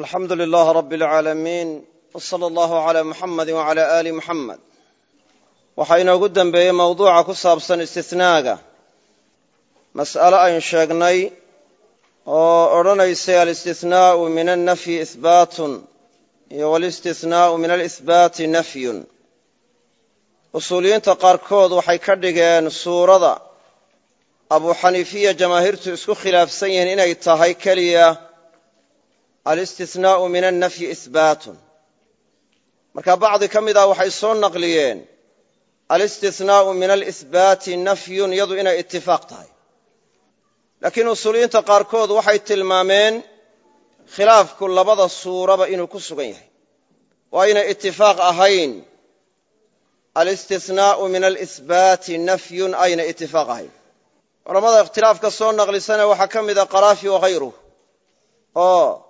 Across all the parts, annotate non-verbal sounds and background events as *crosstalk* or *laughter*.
alxamdu lilaah rabi اlcaalamiin wsala allahu cala muxamadi wacala aali muxamed waxaa inoogu dembeeyey mowduuca ku saabsan istinaaga mas'ale aynu sheegnay oo odhanaysay alistihnaa'u min alnafyi ihbaatun iyo walistihnaa'u min alihbaati nafyun usuuliyiinta qaarkood waxay ka dhigeen suurada abuxaniifiya jamaahiirtu isku khilaafsan yihiin inay tahay keliya alistinaau min alnafyi ihbaatun marka bacdi ka mida ah waxay soo naqliyeen alistinaau min alihbaati nafyun iyadu inay itifaaq tahay laakiin usuuliyiinta qaarkood waxay tilmaameen khilaafku labada suuraba inuu ku sugan yahay waa inay itifaaq ahayn alistinaau min alihbaati nafyun ayna itifaaq ahayn culamada ikhtilaafka soo naqlisana waxaa ka mida ah qaraafi wakhayruh oo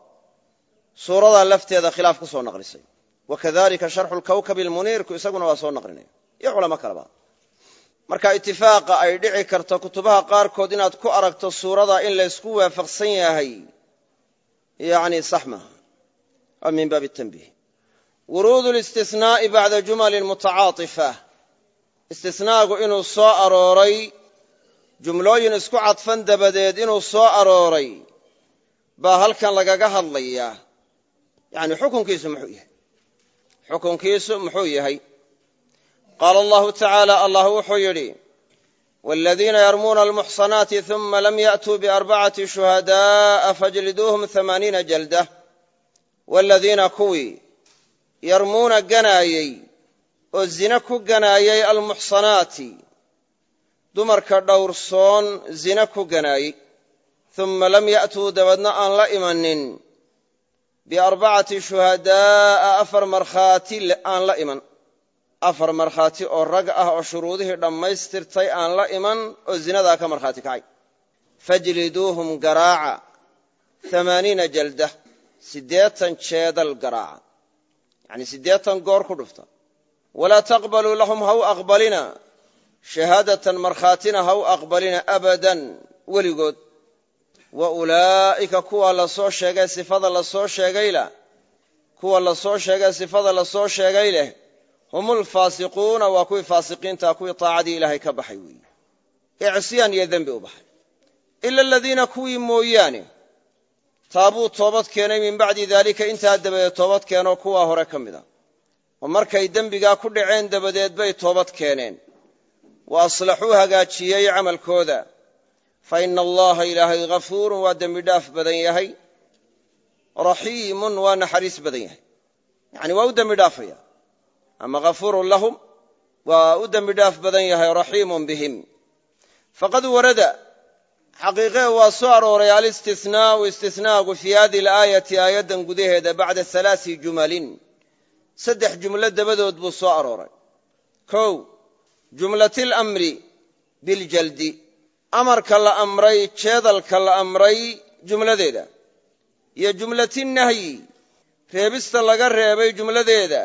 suurada lafteeda khilaaf ku soo naqlisay wakadalika sharxu lkawkabi lmuniirku isaguna waa soo naqlinaya iyo culamo kaleba marka itifaaqa ay dhici karto kutubaha qaarkood inaad ku aragto suurada in laysku waafaqsan yahay yani sax maaha a min baabi tanbiih wuruudu listisnaai bacda jumali mutacaaifa istisnaagu inuu soo arooray jumlooyin isku cadfan dabadeed inuu soo arooray baa halkan lagaga hadlayaa yani xukunkiisu muxuu yahay xukunkiisu muxuu yahay qaala allahu tacaala allah wuxuu yidhi waladiina yarmuuna almuxsanaati uma lam ya'tuu biarbacati shuhadaa'a fajliduuhum amaaniina jalda waladiina kuwii yarmuuna ganaayey oo zina ku ganaayey almuxsanaati dumarka dhowrsoon zina ku ganaayey uma lam ya'tuu dabadna aan la imanin biarbacati shuhadaa'a afar markhaati aan la iman afar markhaati oo rag ah oo shuruudihii dhammaystirtay aan la iman oo zinadaa ka markhaati kacay fajliduuhum garaaca amaaniina jalda siddeetan jeedal garaaca yacnii siddeetan goor ku dhufta walaa taqbaluu lahum ha u aqbalina shahaadatan markhaatina ha u aqbalina abadan weligood wa ulaa'ika kuwa lasoo sheegay sifada lasoo sheegayla kuwa lasoo sheegay sifada lasoo sheegay leh hum humulfaasiquuna waa kuwii faasiqiinta kuwii taacadii ilaahay ka baxay weeye ee cisyaan iyo dembi u baxay ila aladiina kuwii mooyaane taabuu toobad keenay min bacdi daalika intaa dabadeed toobad keenoo kuwaa hore ka mid a oo markay dembigaa ku dhaceen dabadeed bay toobad keeneen wa aslaxuu hagaajiyey camalkooda fa ina allaha ilaahay hafuurun waa dembi dhaaf badan yahay raxiimun waa naxariis badan yahay yani waa u dembi dhaafaya ama hafuurun lahum waa u dembi dhaaf badan yahay raxiimun bihim faqad warada xaqiiqee waa soo arooray alistinaau istinaagu fii hadi alaayati aayaddan gudaheeda bacda alaai jumalin saddex jumlo dabadood buu soo arooray kow jumlat lamri biljaldi amarka la amray jeedalka la amray jumladeeda iyo jumlatinahyi reebista laga reebay jumladeeda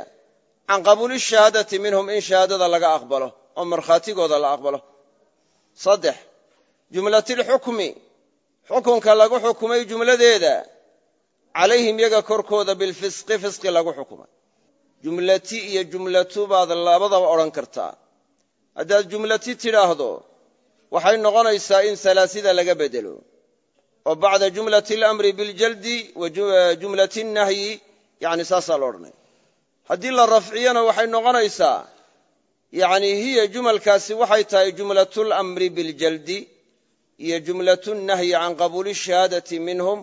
can qabuuli shahaadati minhum in shahaadada laga aqbalo oo markhaatigooda la aqbalo saddex jumlatilxukmi xukunka lagu xukumay jumladeeda calayhim yaga korkooda bilfisqi fisqi lagu xukumay jumlati iyo jumlatu baad labadaba odhan kartaa haddaad jumlati tidhaahdo waxay noqonaysaa in salaasida laga bedelo oo bacda jumlati alamri biljaldi wa eh, jumlati annahyi yani saasaa la odhanaya haddii la rafciyana waxay noqonaysaa yani hiya jumalkaasi waxay tahay jumlatlamri biljaldi iyo jumlatunahyi can qabuuli shahaadati minhum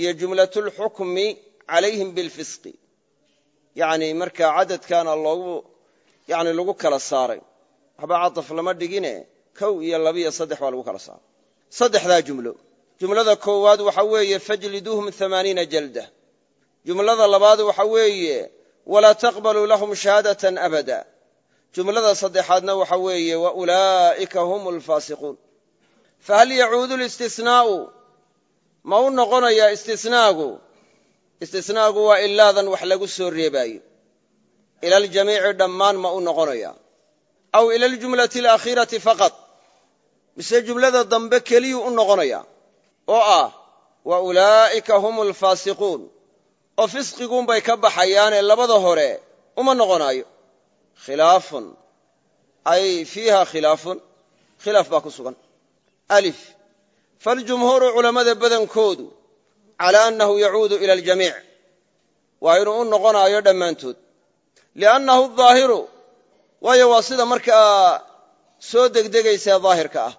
iyo jumlatlxukmi calayhim bilfisqi yani markaa cadadkaana loogu yani lagu kala saaray waxba cadaf lama dhigine kow iyo labiyo saddex baa lagu kala saara saddexdaa jumlo jumlada koowaad waxa weeye fajliduuhum amaaniina jalda jumlada labaad waxa weeye walaa taqbaluu lahum shahaadatan abada jumlada saddexaadna waxa weeye wa ulaa'ika hum alfaasiquun fahal yacuudu listinaa'u ma u noqonayaa istinaagu istinaagu waa ilaadan wax lagu soo reebaayo ila aljamiici dhammaan ma u noqonaya aw ila aljumlati alakhiirati faqad mise jumlada dambe keliyuu u noqonayaa oo ah wa ulaa'ika hum alfaasiquun oo fisqiguunbay ka baxayaane labada hore uma noqonaayo khilaafun ay fiiha khilaafun khilaaf baa ku sugan alif faljumhuuru culammada badankoodu calaa annahu yacuudu ila aljamiic waa inuu u noqonaayo dhammaantood liannahu daahiru waayo waa sida markaa soo degdegaysaa daahirka ah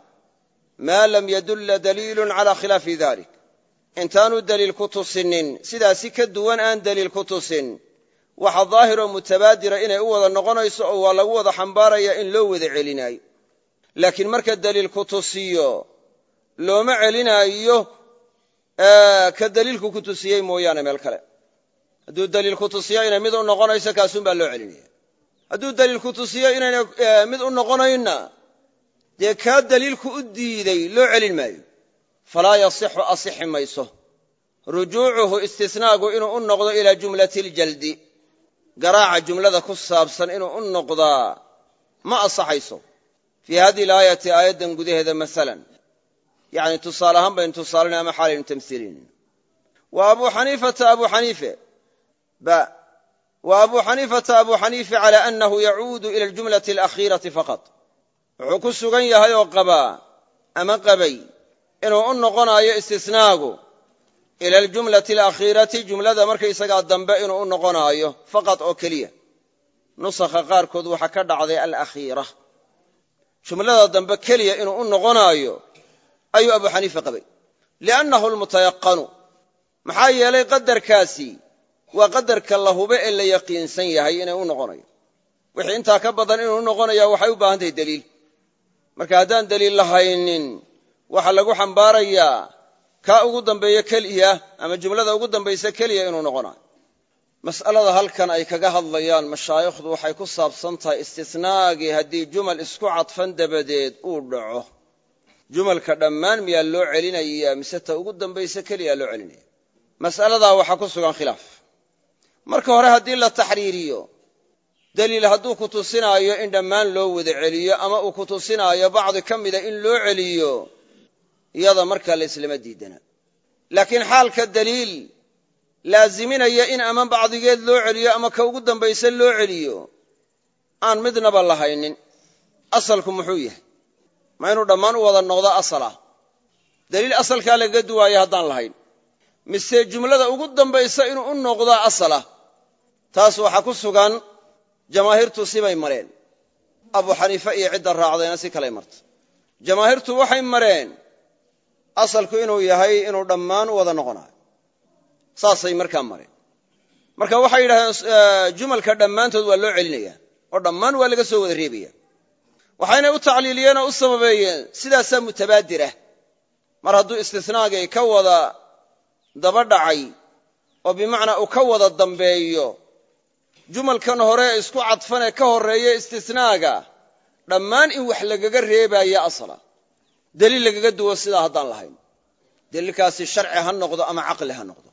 maa lam yadulla daliilun calaa khilaafi dalik intaanu daliil ku tusinin sidaasi ka duwan aan daliil ku tusin waxa daahiroo mutabaadira inay u wada noqonayso oo waa lagu wada xambaaraya in loo wada celinaayo laakiin marka daliil ku tusiyo looma celinaayo eh, ka deliilku ku tusiyey mooyaane meel kale hadduu daliil ku tusiyo inay mid u noqonayso baa loo celinaya hadduu daliilku tusiyo inayna eh, mid u noqonayna dee kaa daliilku u diiday loo celin maayo falaa yasixu asixi mayso rujuucuhu istisnaagu inuu u noqdo ilaa jumlati ljaldi garaaca jumlada ku saabsan inuu u noqdaa ma asaxayso fii hadihi alaayati aayaddan gudaheeda maalan yacni tusaale ahaan baynu tusaalanay ama xaalaynu tamsiilinayna wa abuu xaniifata abuu xaniife wa abu xaniifata abu xaniifa calaa annahu yacuudu ila aljumlati alakhiirati faqad wuxuu ku sugan yahay oo qabaa ama qabay inuu u noqonaayo istisnaagu ila aljumlati alakhiirati jumlada markaysagaa dambe inuu u noqonaayo faqad oo keliya nusakha qaarkood waxaa ka dhacday alakhiira jumlada dambe keliya inuu u noqonaayo ayuu abu xaniifa qabay liannahu almutayaqanu maxaa yeelay qadarkaasi waa qadarka la hube ee la yaqiinsan yahay inay u noqonayo wixii intaa ka badan inuu u noqonaya waxay u baahan tahay daliil marka haddaan deliil lahaynin waxaa lagu xambaarayaa kaa ugu dambeeya keliya ama jumlada ugu dambaysa keliya inuu noqonayo mas'alada halkan ay kaga hadlayaan mashaayikhdu waxay ku saabsan tahay istisnaagii haddii jumal isku cadfan dabadeed uu dhaco jumalka dhammaan miyaa loo celinayaa mise ta ugu dambaysa keliyaa loo celinaya mas'aladaa waxaa ku sugan khilaaf marka hore haddii la taxriiriyo daliil hadduu ku tusinaayo in dhammaan loo wada celiyo ama uu ku tusinaayo bacdi ka mida in loo celiyo iyada markaa layslama diidana laakiin xaalka daliil laaziminaya in ama bacdigeed loo celiyo ama ka ugu dambaysa loo celiyo aan midnaba lahaynin asalku muxuu yahay ma inuu dhammaan u wada noqdo asalah daliil asalkaa lagaga duwaayo haddaan lahayn mise jumlada ugu dambaysa inuu u noqdaa asala taas waxaa ku sugan jamaahiirtu sibay mareen abu xaniife iyo cidda raacdayna si kaley marta jamaahiirtu waxay mareen asalku inuu yahay inuu dhammaan u wada noqonayo saasay markaa mareen marka waxay yidhahdeen eh, jumalka dhammaantood waa loo celinaya oo dhammaan waa laga soo wada reebaya waxayna u tacliiliyeen oo u sababeeyeen sidaasaa mutabaadira mar hadduu istinaaga ka wada daba dhacay oo bimacnaa uu ka wada dambeeyo jumalkan hore ee isku ee ka horreeye istisnaaga dhammaan in wax lagaga reebaya asala deliil lagaga duwo sidaa haddaan lahayn daliilkaasi sharci ha noqdo ama caqli ha noqdo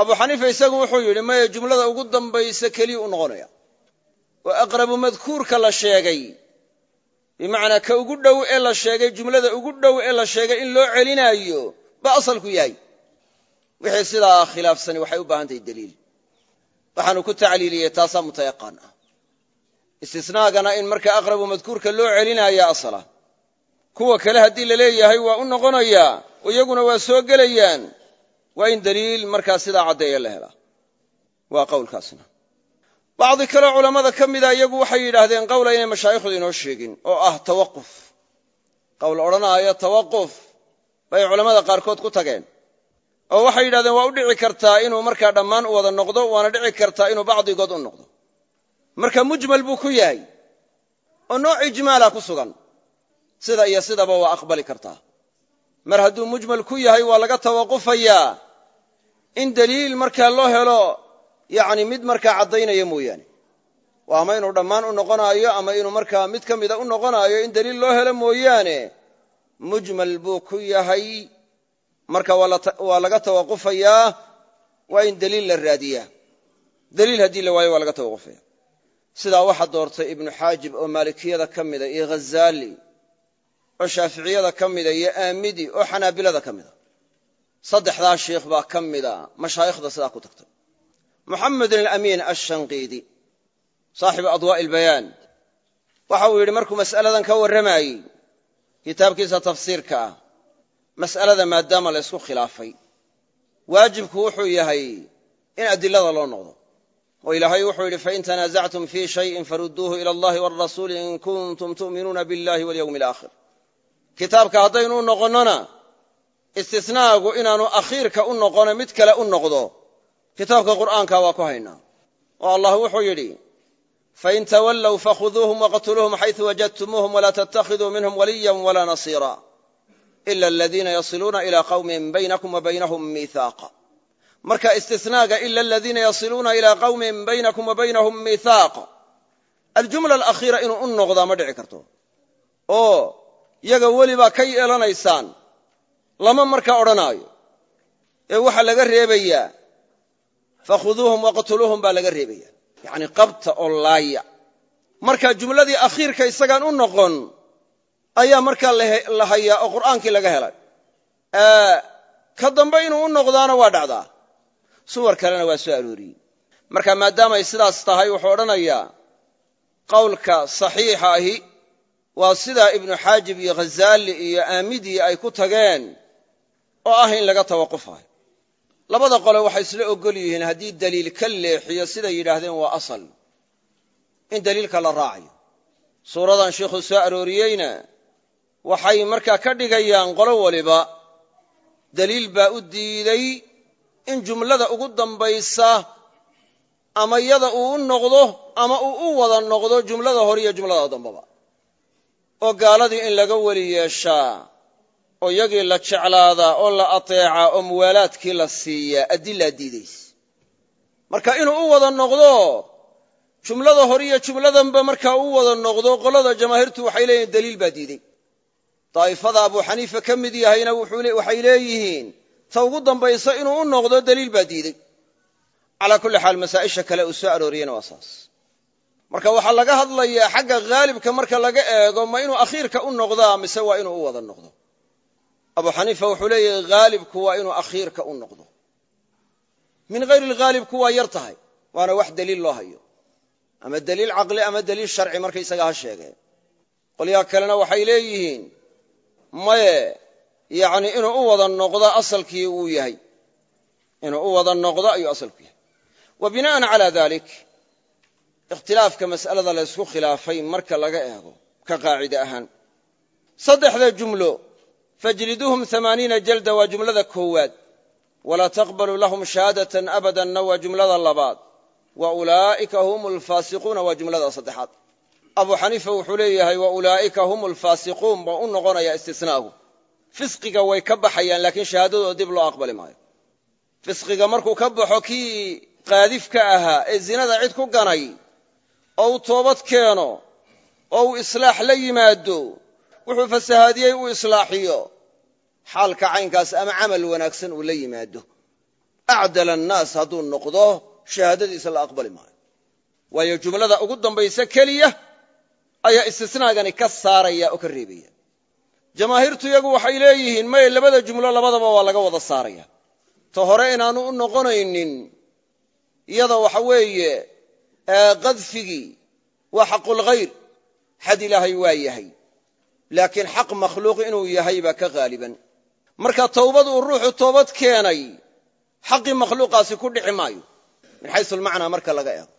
abu xaniifa isagu wuxuu yidhi maya jumlada ugu dambaysa keliya u noqonaya oo aqrabu madkuurka la sheegay bimacnaa ka ugu dhow ee la sheegay jumlada ugu dhow ee la sheegay in loo celinaayo ba asalku yahay wixii sidaa khilaafsani waxay u baahan tahay deliil waxaanu ku tacliiliyey taasaa mutayaqaan ah istisnaagana in marka aqrabu madkuurka loo celinaaya asala kuwa kale haddii la leeyahay waa u noqonayaa iyaguna waa soo gelayaan waa in deliil markaa sidaa caddeeya la hela waa qowlkaasna bacdi kaleo culammada ka mida iyagu waxay yidhaahdeen qowla inay mashaayikhdu inoo sheegin oo ah tawaquf qowl odhanaaya tawaquf bay culammada qaarkood ku tageen oo waxay yidhahdeen waa u dhici kartaa inuu markaa dhammaan u wada noqdo waana dhici kartaa inuu bacdigood u noqdo marka mujmal buu ku yahay oo nooc ijmaala ah ku sugan sida iyo sidaba waa aqbali kartaa mar hadduu mujmal ku yahay waa laga tawaqufayaa in daliil markaa loo helo yani mid markaa caddaynaya mooyaane waa ama inuu dhammaan u noqonaayo ama inuu markaa mid ka mida u noqonaayo in daliil loo helo mooyaane mujmal buu ku yahay marka waa laga tawaqufayaa waa in daliil la raadiyaa daliil haddii la waayo waa laga tawaqufaya sidaa waxaa doortay ibnu xaajib oo maalikiyada ka mida iyo ghazaali oo shaaficiyada ka mida iyo aamidi oo xanaabilada ka mida saddexdaa sheikh baa ka mida mashaayikhda sidaa ku tagtay muxamedun alamiin ashanqiidi saaxibu adwaa'i albayaan waxa uu yidhi markuu mas'aladan ka warramayey kitaabkiisa tafsiirka ah mas'alada maadaama la ysku khilaafay waajibku wuxuu yahay in adilada loo noqdo oo ilaahay wuxuu yidhi fain tanaasactum fii shayin farudduuhu ila allahi walrasuuli in kuntum tu'minuuna billahi walyowmi alaakhir kitaabka haddaynu noqonnona istisnaagu inaanu akhiirka u noqono mid kale u noqdo kitaabka qur'aanka waa ku haynaa oo allah wuxuu yidhi fain tawallow fakhuduuhum waqtuluuhum xaysu wajadtumuuhum walaa tattakhiduu minhum waliya walaa nasiira ila aladiina yasiluuna ilaa qawmin baynakum wa baynahum miihaaqa marka istinaaga ila aladiina yasiluuna ilaa qawmin baynakum wa baynahum miihaaq aljumla alakhiira inuu u noqdaa ma dhici karto oo yaga welibaa ka yeelanaysaan lama markaa odhanaayo ee waxaa laga reebayaa fakhuduuhum waqtuluuhum baa laga reebaya yacni qabta oo laaya marka jumladii ayaa markaa la hayaa oo qur'aankii laga helay ka dambe inuu u noqdaana waa dhacdaa suwar kalena waa soo arooriyey marka maadaamay sidaas tahay wuxuu odhanayaa qowlka saxiixa ahi waa sidaa ibnu xaajib iyo khazaali iyo aamidii ay ku tageen oo ah in laga tawaqufayo labada qole waxay isla ogol yihiin haddii daliil ka leexiyo siday yidhaahdeen waa asal in daliilka la raacayo suuradan sheikhu soo arooriyeyna waxay markaa ka dhigayaan qolo waliba daliil baa u diiday in jumlada ugu dambaysa ama yada uu u noqdo ama uu u wada noqdo jumlada hore iyo jumlada dambaba oo gaaladii in laga weli yeeshaa oo yagii la jeclaadaa oo la ateecaa oo muwaalaadkii la siiyaa adilaa diidays marka inuu u wada noqdo jumlada hore iyo jumladanba markaa u wada noqdo qolada jamaahiirtu waxay leeyihin daliil baa diidey daa'ifada abuu xaniifa ka mid yahayna waxay leeyihiin ta ugu dambaysa inuu u noqdo daliil baa diiday calaa kulli xaal masaa'isha kale marka waxaa laga hadlayaa xagga haalibka marka laga eego ma inuu akhiirka u noqdaa mise waa inuu u wada noqdo abuu xaniifa wuxuu leeyahay haalibku waa inuu akhiirka u noqdo min hayri lghaalibku waa yar tahay waana wax daliil loo hayo ama daliil caqli ama daliil sharci markaysagaa ha sheegeen qolyaha kalena waxay leeyihiin maye yani inuu u wada noqdo asalkii uu yahay inuu u wada noqdo ayuu asalku yahay wa bina'an calaa dalik ikhtilaafka mas'alada la ysku khilaafay marka laga eego ka qaacide ahaan saddexda jumlo fajliduuhum amaaniina jalda waa jumlada koowaad walaa taqbalu lahum shahaadatan abadanna waa jumlada labaad wa ulaa'ika hum alfaasiquuna waa jumlada saddexaad abu xaniifa wuxuu leeyahay wa ulaa'ika hum alfaasiquun baa u noqonaya istinaahu fisqiga way ka baxayaan laakiin shahaadadooda dib loo aqbali maayo fisqiga markuu ka baxo kii qaadifka ahaa ee zinada cid ku ganay oo uu toobad keeno oo uu islaax la yimaado wuxuu fasahaadiyey uu islaaxiyo xaalka caynkaas ama camal wanaagsan uu la yimaado acdala annaas hadduu noqdo shahaadadiisa la aqbali maayo waayo jumlada ugu dambaysa keliya ayaa istisnaagani ka saaraya oo ka reebaya jamaahiirtu iyagu waxay leeyihiin maye labada jumlo labadaba waa laga wada saaraya ta hore inaanu u noqonaynin iyada waxa weeye qadfigii waa xaqulghayr xad ilaahay waa yahay laakiin xaq makhluuq inuu yahay baa ka haaliban marka towbad uu ruuxu toobad keenay xaqii makhluuqaasi ku dhici maayo min xaysu almacnaa marka laga eego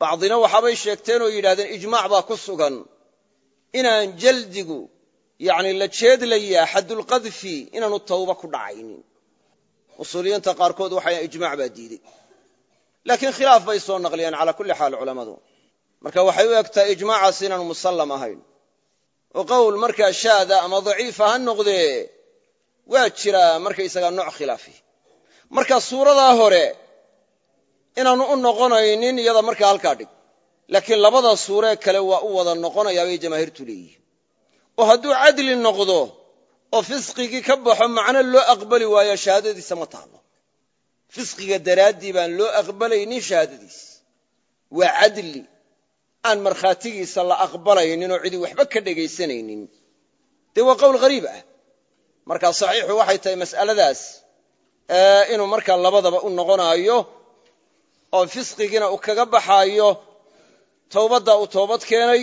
bacdina waxaabay sheegteen oo yidhaahdeen ijmaac baa ku sugan inaan jaldigu yani la jeedlaya xaddulqadfi inaanu tawba ku dhacaynin usuuliyiinta qaarkood waxay ijmac baa diidey laakiin khilaaf bay soo naqliyeen calaa kulli xaal culammadu marka waxay u egtaa ijmaacaasi inaanu musallam ahayn oo qowl markaa shaada ama daciifa ha noqdee waa jiraa markaysagaa nooc khilaafi marka suuradaa hore inaanu u noqonaynin iyada markaa halkaa dhig laakiin labada suuree kale waa u wada noqonayaa bay jamaahiirtu leeyihin oo hadduu cadli noqdo oo fisqigii ka baxo macno loo aqbali waayo shahaadadiisa ma taalo fisqiga daraaddii baan loo aqbalaynin shahaadadiis waa cadli aan markhaatigiisa la aqbalaynin oo cidi waxba ka dhegaysanaynin dee waa qowl hariib ah markaa saxiixu waxay tahay mas'aladaas inuu markaa labadaba u noqonaayo oo fisqigiina uu kaga baxayo towbaddaa uu toobad keenay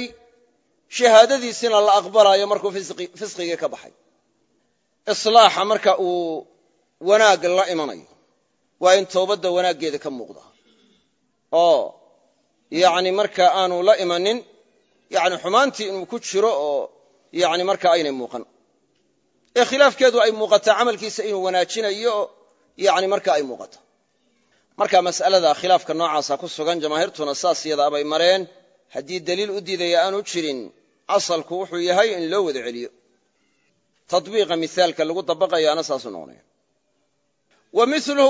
shahaadadiisina la aqbalayo markuu fisqigii ka baxay islaaxa marka uu wanaag la imanayo waa in towbadda wanaaggeeda ka muuqda oo yani marka aanu la imanin yani xumaantii inuu ku jiro oo yani marka aynay muuqan ee khilaafkeedu ay muuqata camalkiisa inuu wanaajinayo yani marka ay muuqato marka mas'alada khilaafka noocaasa ku sugan jamaahiirtuna saas yadaabay mareen haddii daliil u diidaya aanu jirin asalku wuxuu yahay in loo wada celiyo tadbiiqa miaalka lagu dabaqayaana saasuu noqonaya wa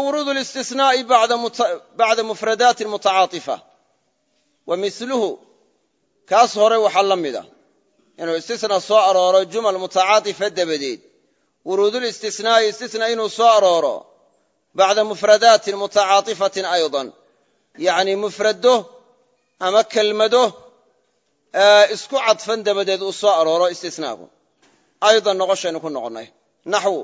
wuruudu listinaa'i bacda mufradaatin mutacaaطifa wa kaas hore waxaa la mida ah, inuu istina soo arooro jumal mutacaaطifa dabadeed wuruudulistinaa'i istina inuu soo arooro bacda mufradaatin mutacaaطifatin ayضa yacni mufrado ama kelmado isku cadfan dabadeed uu soo arooro istinaagu ayضan noqoshaynu ku noqonnay naxw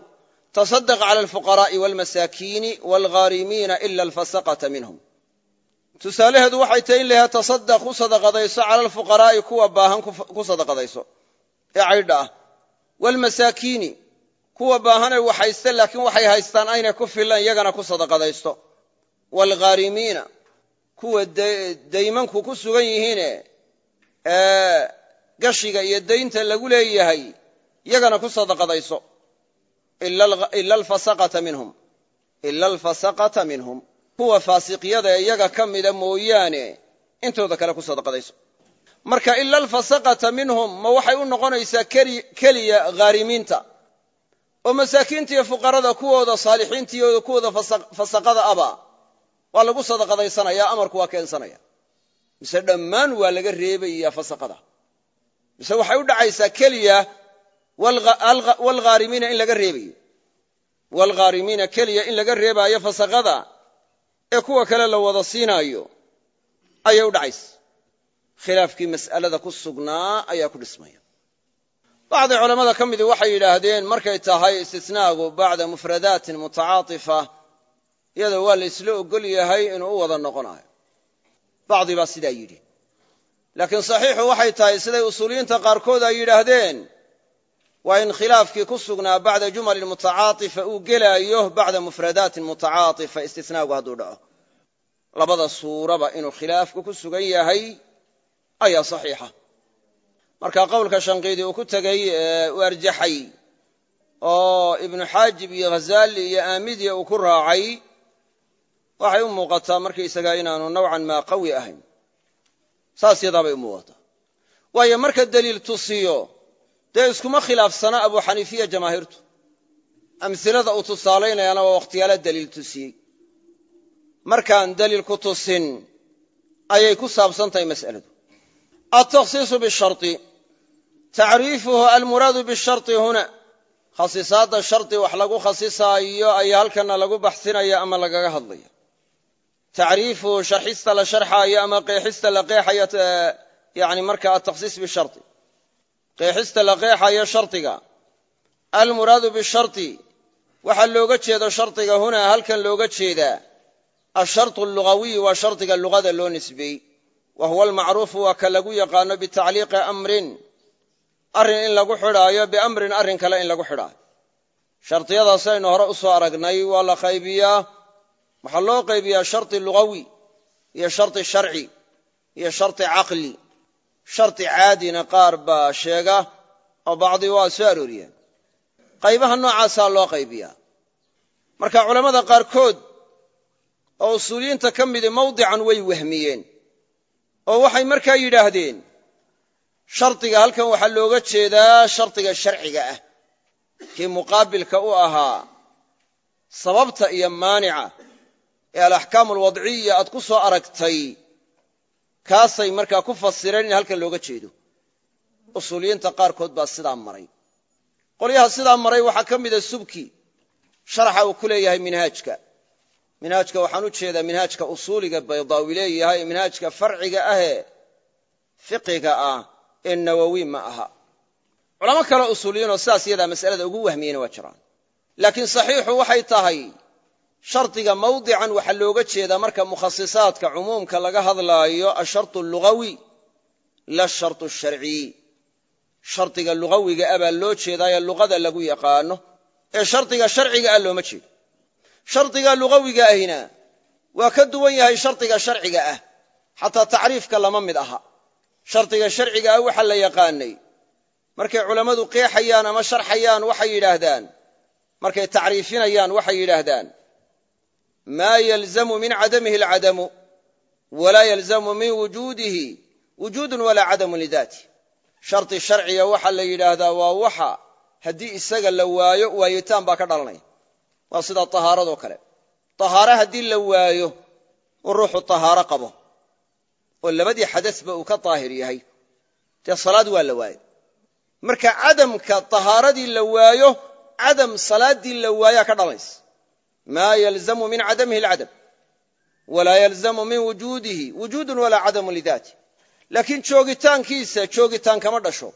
tasadq cala alfuqaraa'i walmasaakiini walghaarimiina ila alfasaqata minhum tusaalaheedu waxay tahay in layaha tasadaq ku sadaqadayso cala alfuqaraa'i kuwa baahan ku sadaqadayso ee caydha ah walmasaakiini kuwa baahane waxayste laakiin waxay haystaan ayna ku filan iyagana ku sadaqadaysto waalghaarimiina kuwa daymanku ku sugan yihiine gashiga iyo daynta lagu leeyahay yagana ku sadaqadayso ila alfasaqata minhum kuwa faasiqyada ee iyaga ka mida mooyaane intooda kale ku sadaqadayso marka ila alfasaqata minhum ma waxay u noqonaysaa keliya ghaarimiinta oo masaakiinta iyo fuqarada kuwooda saalixiinta iyo kuwooda fasaqada aba waa lagu sadaqadaysanaya amarku waa keensanaya mise dhammaan waa laga reebaya fasaqada mise waxay u dhacaysaa keliya walghaarimiina in laga reebayo walghaarimiina keliya in laga reebaayo fasaqada ee kuwa kale la wada siinaayo ayay u dhacaysa khilaafkii mas'alada ku sugnaa ayaa ku dhismaya bacdi culammada ka midii waxay yidhaahdeen markay tahay istisnaagu bacda mufradaatin mutacaatifa iyada waa la isla ogol yahay inuu u wada noqonayo bacdi baa sidaa yidhi laakiin saxiixu waxay tahay siday usuuliyiinta qaarkood ay yidhaahdeen waa in khilaafkii ku sugnaa bacda jumali mutacaatifa uu gelaayo bacda mufradaatin mutacaatifa istisnaagu hadduu dhaco labada suuraba inuu khilaafku ku sugan yahay ayaa marka qowlka shanqiidi uu ku tegey uu arjaxay oo ibnu xaajib iyo hazaali iyo aamidiya uu ku raacay waxay u muuqataa markaysagaa inaanu nowcan maa qawi ahayn saas yadaabay u muuqataa waayo marka deliil tusiyo dee iskuma khilaafsana abu xaniifiya jamaahiirtu amilada uu tusaalaynayana waa wakhtiyaala deliil tusiyey markaan deliil ku tusin ayay ku saabsantahay tahay mas'aladu altakhsiisu bishari tacriifuhu almuraadu bishari huna khasisaadda shari wax lagu khasisaayo ayaa halkana lagu baxsinaya ama lagaga hadlaya tacriifuhu sharxista la sharxaayo ama qeexista la qeexayo yani marka altakhsiis bishari qeexista la qeexayo shardiga almuraadu bishari waxaa looga jeedo shardiga hunaa halkan looga jeedaa ashartu lugawiy waa shardiga luqada loo nisbeeyey wahuwa almacruufu waa ka lagu yaqaano bitacliiqi amrin arrin in lagu xidhaayo biamrin arrin kale in lagu xidhaayo shardiyadaas aynu hore usoo aragnay waa la qaybiyaa waxaa loo qaybiyaa shardi lugawi iyo shardi sharci iyo shardi caqli shardi caadina qaar baa sheega oo bacdi waa soo arooriyaan qaybaha noocaasaa loo qaybiyaa marka culammada qaarkood oo usuuliyiinta ka midi mawdican way wahmiyeen oo waxay markaa yidhaahdeen shardiga halkan waxaa looga jeedaa shardiga sharciga ah kii muqaabilka u ahaa sababta iyo maanica ee alaxkaam alwadciya aad ku soo aragtay kaasay markaa ku fasireen in halkan looga jeedo usuuliyiinta qaarkood baa sidaa maray qolyaha sidaa maray waxaa ka mida subki sharxa uu ku leeyahay minhaajka minhaajka waxaan u jeedaa minhaajka usuuliga baydaawi leeyahay minhaajka farciga ahee fiqiga ah ee nawawi ma aha culamo kale usuuliyiinoo sidaas iyadaa masalada ugu wahmiyeyna waa jiraan laakiin saxiixu waxay tahay shardiga mawdican waxa looga jeedaa marka mukhasisaadka cumuumka laga hadlaayo ashartu lugawi la shartu sharciy shardiga lugawiga abaa ah loo jeedaayo luqada lagu yaqaano ee shardiga sharciga ah looma jeedo shardiga lugawiga ahina waa ka duwan yahay shardiga sharciga ah xataa tacriifka lama mid aha shardiga sharciga ah waxaa la yaqaanay markay culammadu qeexayaan ama sharxayaan waxay yidhaahdaan markay tacriifinayaan waxay yidhaahdaan maa yalzamu min cadamihi alcadamu walaa yalzamu min wujuudihi wujuudun walaa cadamun lidaati shardi sharciga waxaa la yidhaahdaa waa waxa haddii isaga la waayo waayitaan baa ka dhalanaya waa sida tahaaradoo kale tahaaro haddii la waayo uu ruuxu tahaaro qabo oo labadii xadasba uu ka daahir yahay dee salaad waa la waaye marka cadamka tahaaradii la waayo cadam salaaddii la waayaa ka dhalaysa maa yalzamu min cadamihi alcadam walaa yalzamu min wujuudihi wujuudun walaa cadamun lidaatih laakiin joogitaankiisa joogitaan kama dhasho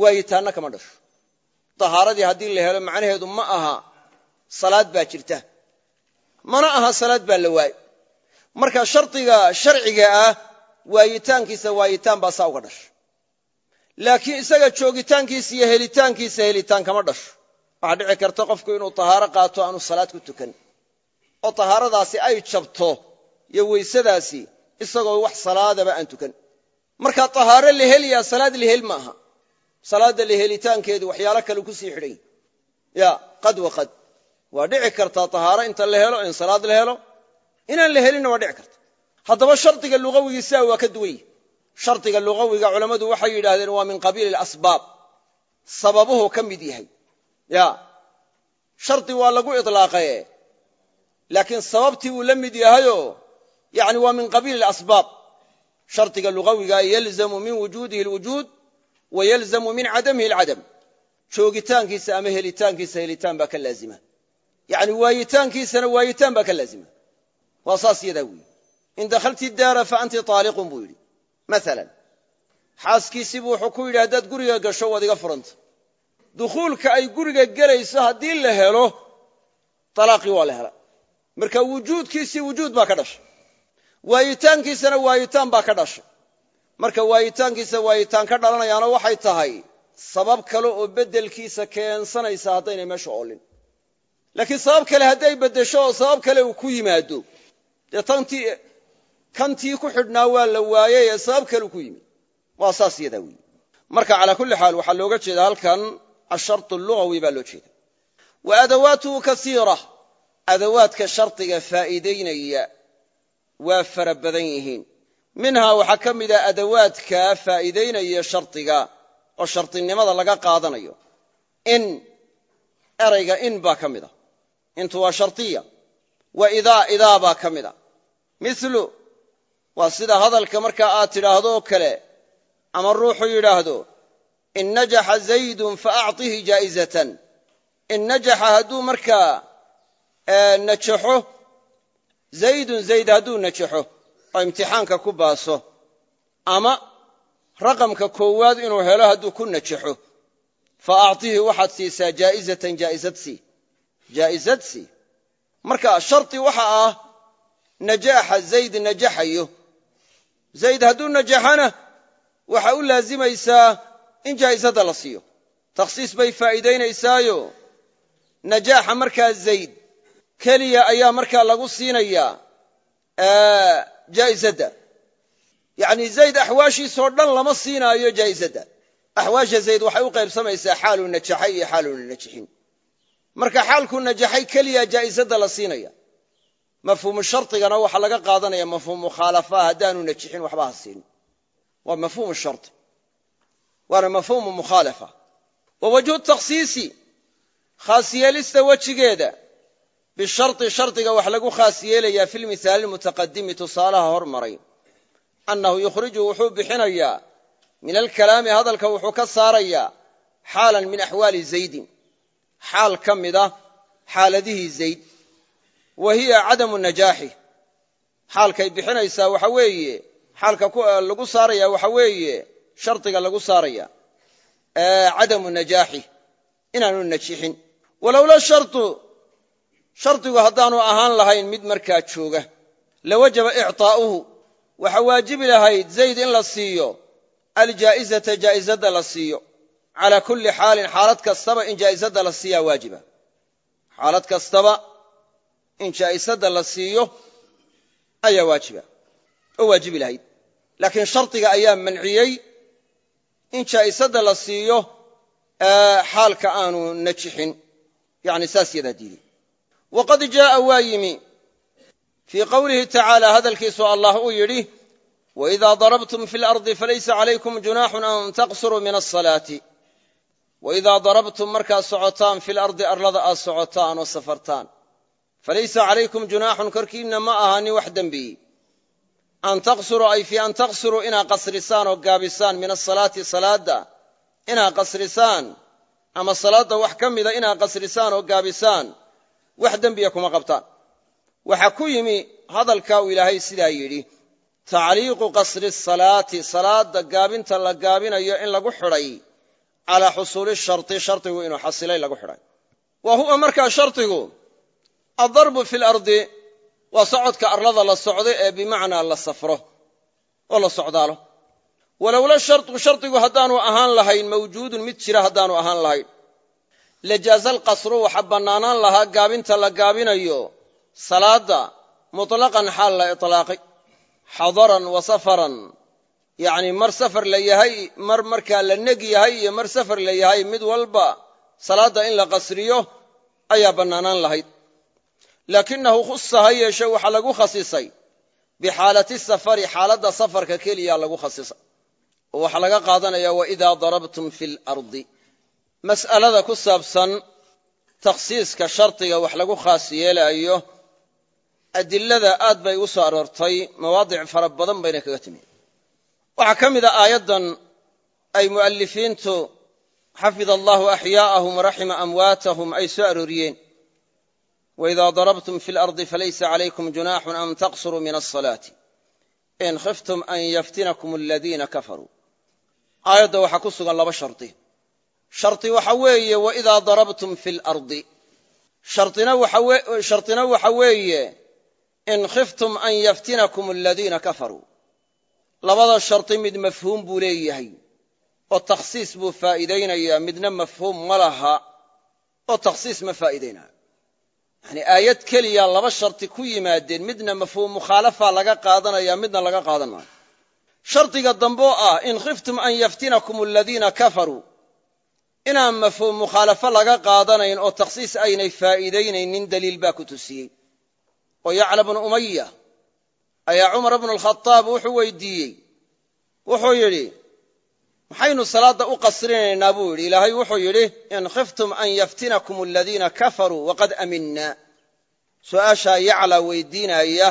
waayitaanna kama dhasho tahaaradii haddii la helo macnaheedu ma aha salaad baa jirta mana aha salaad baa la waaye marka shardiga sharciga ah waayitaankiisa waayitaan baa saa uga dhasha laakiin isaga joogitaankiisa iyo helitaankiisa helitaan kama dhasho waxaa dhici karta qofku inuu tahaaro qaato aanu salaad ku tukan oo tahaaradaasi ay jabto iyo weysadaasi isagoo wax salaadaba aan tukan marka tahaaro la helyaa salaad lahel maaha salaadda la helitaankeedu waxyaalo kale kusii xidhay ya qad waqad waa dhici kartaa tahaaro inta la helo in salaad la helo inaan la helinna waa dhici karta haddaba shardiga luqawigiisaa waa ka duwan yihi shardiga luqawiga culammadu waxay yidhaahdeen waa min qabiili asbaab sababuhu ka mid yahay ya shardi waa lagu ilaaqaye laakiin sababtii buu la mid yahayoo yani waa min qabiili asbaab shardiga luqawiga yalzamu min wujuudihi lwujuud wa yalzamu min cadamihi alcadam joogitaankiisa ama helitaankiisa helitaan baa ka laazima yani waayitaankiisana waayitaan baa ka laazima waa saas yadaa weyi in dakhalti daara fa anti aaliqun buu yidhi maalan xaaskiisii buu wuxuu ku yidhi haddaad guriga gasho waad iga furanta dukhuulka ay guriga gelayso haddii la helo alaaqii waa la hela marka wujuudkiisii wujuud baa ka dhashay waayitaankiisana waayitaan baa ka dhashay marka waayitaankiisa waayitaan ka dhalanayaanoo waxay tahay sabab kale oo beddelkiisa keensanaysa haddaynay meesha oolin laakiin sabab kale hadday beddesho oo sabab kale uu ku yimaado dee tanti kantii ku xidhnaa waa la waayey ee sabab kale uu ku yimid waa saas yadaa weeye marka calaa kulli xaal waxaa looga jeedaa halkan ashartu allugawi baa loo jeeda wa adawaatuhu kasiira adawaadka shardiga faa'iidaynaya waa fara badan yihiin minhaa waxaa ka mid ah oo shardinimada laga qaadanayo in intu waa shartiya wa idaa idaa baa ka mid a milu waa sida hadalka markaa aad tidhaahdo oo kale ama ruuxu yidhaahdo in najaxa zaydun faacطihi jaa'izatan in najaxa hadduu markaa eh, najaxo zaydun zayd hadduu najaxo oo imtixaanka ku baaso ama raqamka koowaad inuu helo hadduu ku najaxo fa acطihi waxaad siisaa jaa'izatan jaa'izad sii jaaizadsi sii marka shardi waxa ah najaaxa zayd najaxayo zayd hadduu najaxana waxa u laazimaysaa in jaa'izadda la siiyo takhsiis bay faa'iidaynaysaayo najaaxa markaa zayd keliya ayaa markaa lagu siinayaa jaa'izadda yacnii zayd axwaashiisoo dhan lama siinaayo jaa'izadda axwaasha zayd waxay u qaybsamaysaa xaalu najaxay iyo xaalu najixin marka xaalkuu najaxay keliya jaa'isada la siinaya mafhuumu shardigana waxaa laga qaadanaya mafhuum mukhaalafa haddaanu najixin waxbaha siin waa mafhuumu shari waana mafhuumu mukhaalafa wa wajhu takhsiisi khaas yeelista wejigeeda bishari shardiga wax lagu khaas yeelayaa fi lmithaali almutaqadimi tusaalaha hormaray annahu yukhriju wuxuu bixinayaa min alkalaami hadalka wuxuu ka saarayaa xaalan min axwaali zaydin xaal ka mid ah xaaladihii zayd wa hiya cadamu najaaxi xaalkay bixinaysaa waxa weeye xaalka eh, lagu saaraya waxa weeye shardiga lagu saaraya eh, cadamu najaaxi inaanu najixin walowla shardu shardigu haddaanu ahaan lahayn mid markaa jooga lawajaba icطaa'uhu waxa waajibi lahayd zayd in la siiyo aljaa'izata jaa'izadda la siiyo calaa kulli xaalin xaalad kastaba in jaa'isada la siiyaa waajiba xaalad kastaba in jaa'isada la siiyo ayaa waajiba oo waajibi lahayd laakiin shardiga ayaa manciyey in jaa'isada la siiyo xaalka aanu najixin yani saas yadaa diiday waqad jaaa waa yimi fii qowlihi tacaala hadalkiisu allah uu yidhi waidaa darabtum fi lardi falaysa calaykum junaaxun an taqsuruu min asalaati waidaa darabtum markaad socotaan fil ardi arlada aad socotaan oo safartaan falaysa calaykum junaaxun korkiinna ma ahaanin wax dembi an taqsuruu ay fii an taqsuruu inaad qasrisaan oo gaabisaan min asalaati salaadda inaad qasrisaan ama salaadda wax ka mida inaad qasrisaan oo gaabisaan wax dembiya kuma qabtaan waxaa ku yimi hadalka uu ilaahay sidaa yidhi tacliiqu qasri salaati salaadda gaabinta la gaabinayo in lagu xidhay calaa xusuuli shari shardigu inuu xasilay lagu xidhay wa huwa markaa shardigu addarbu fi lardi waa socodka arlada la socdo ee bimacnaa la safro oo la socdaalo walowla shardu shardigu haddaanu ahaan lahayn mawjuudun mid jira haddaanu ahaan lahayn lajaaza alqasru waxaa bannaanaan lahaa gaabinta la gaabinayo salaadda mutlaqan xaal la itlaaqay xadaran wa safaran yacni mar safar la yahay mar markaa la neg yahay iyo mar safar la yahay mid walba salaadda in la qasriyo ayaa bannaanaan lahayd laakinahu khusa ha yeeshe waxaa lagu khasisay bixaalati safari xaaladda safarka keliya lagu khasisay oo waxaa laga qaadanaya waidaa darabtum fi lardi mas'alada ku saabsan takhsiiska shardiga wax lagu khaas yeelaayo adilada aad bay u soo aroortay mawaadic fara badan bayna kaga timi waxaa ka mid a aayaddan ay mu'alifiintu xafida allahu axyaa'ahum waraxima amwaatahum ay soo arooriyeen waidaa darabtum fi lardi falaysa calaykum junaaxun an taqsuruu min asalaati in khiftum an yaftinakum aladiina kafaruu aayadda waxaa ku sugan laba shardi shardi waxa weeye waidaa darabtum fi lardi shardina waxa weeye in khiftum an yaftinakum aladiina kafaruu labada shardi mid mafhuum buu leeyahay oo takhsiis buu faa'iidaynayaa midna mafhuum ma laha oo takhsiis ma faa'iidaynaa yani aayad keliyaa laba shardi ku yimaadeen midna mafhuum mukhaalafa laga qaadanayaa midna laga qaadan maayo shardiga dambeoo ah in khiftum an yaftinakum aladiina kafaruu inaan mafhuum mukhaalafo laga qaadanayn oo takhsiis aynay faa'iidaynaynin daliil baa ku tusiyey oo yacla umaya ayaa cumar bnu lkhadaab wuxuu weydiiyey wuxuu yidhi maxaynu salaadda u qasrinaynaa buu yidhi ilaahay wuxuu yidhi in khiftum an yaftinakum aladiina kafaruu waqad aminna su'aashaa yaclaa weydiinaaya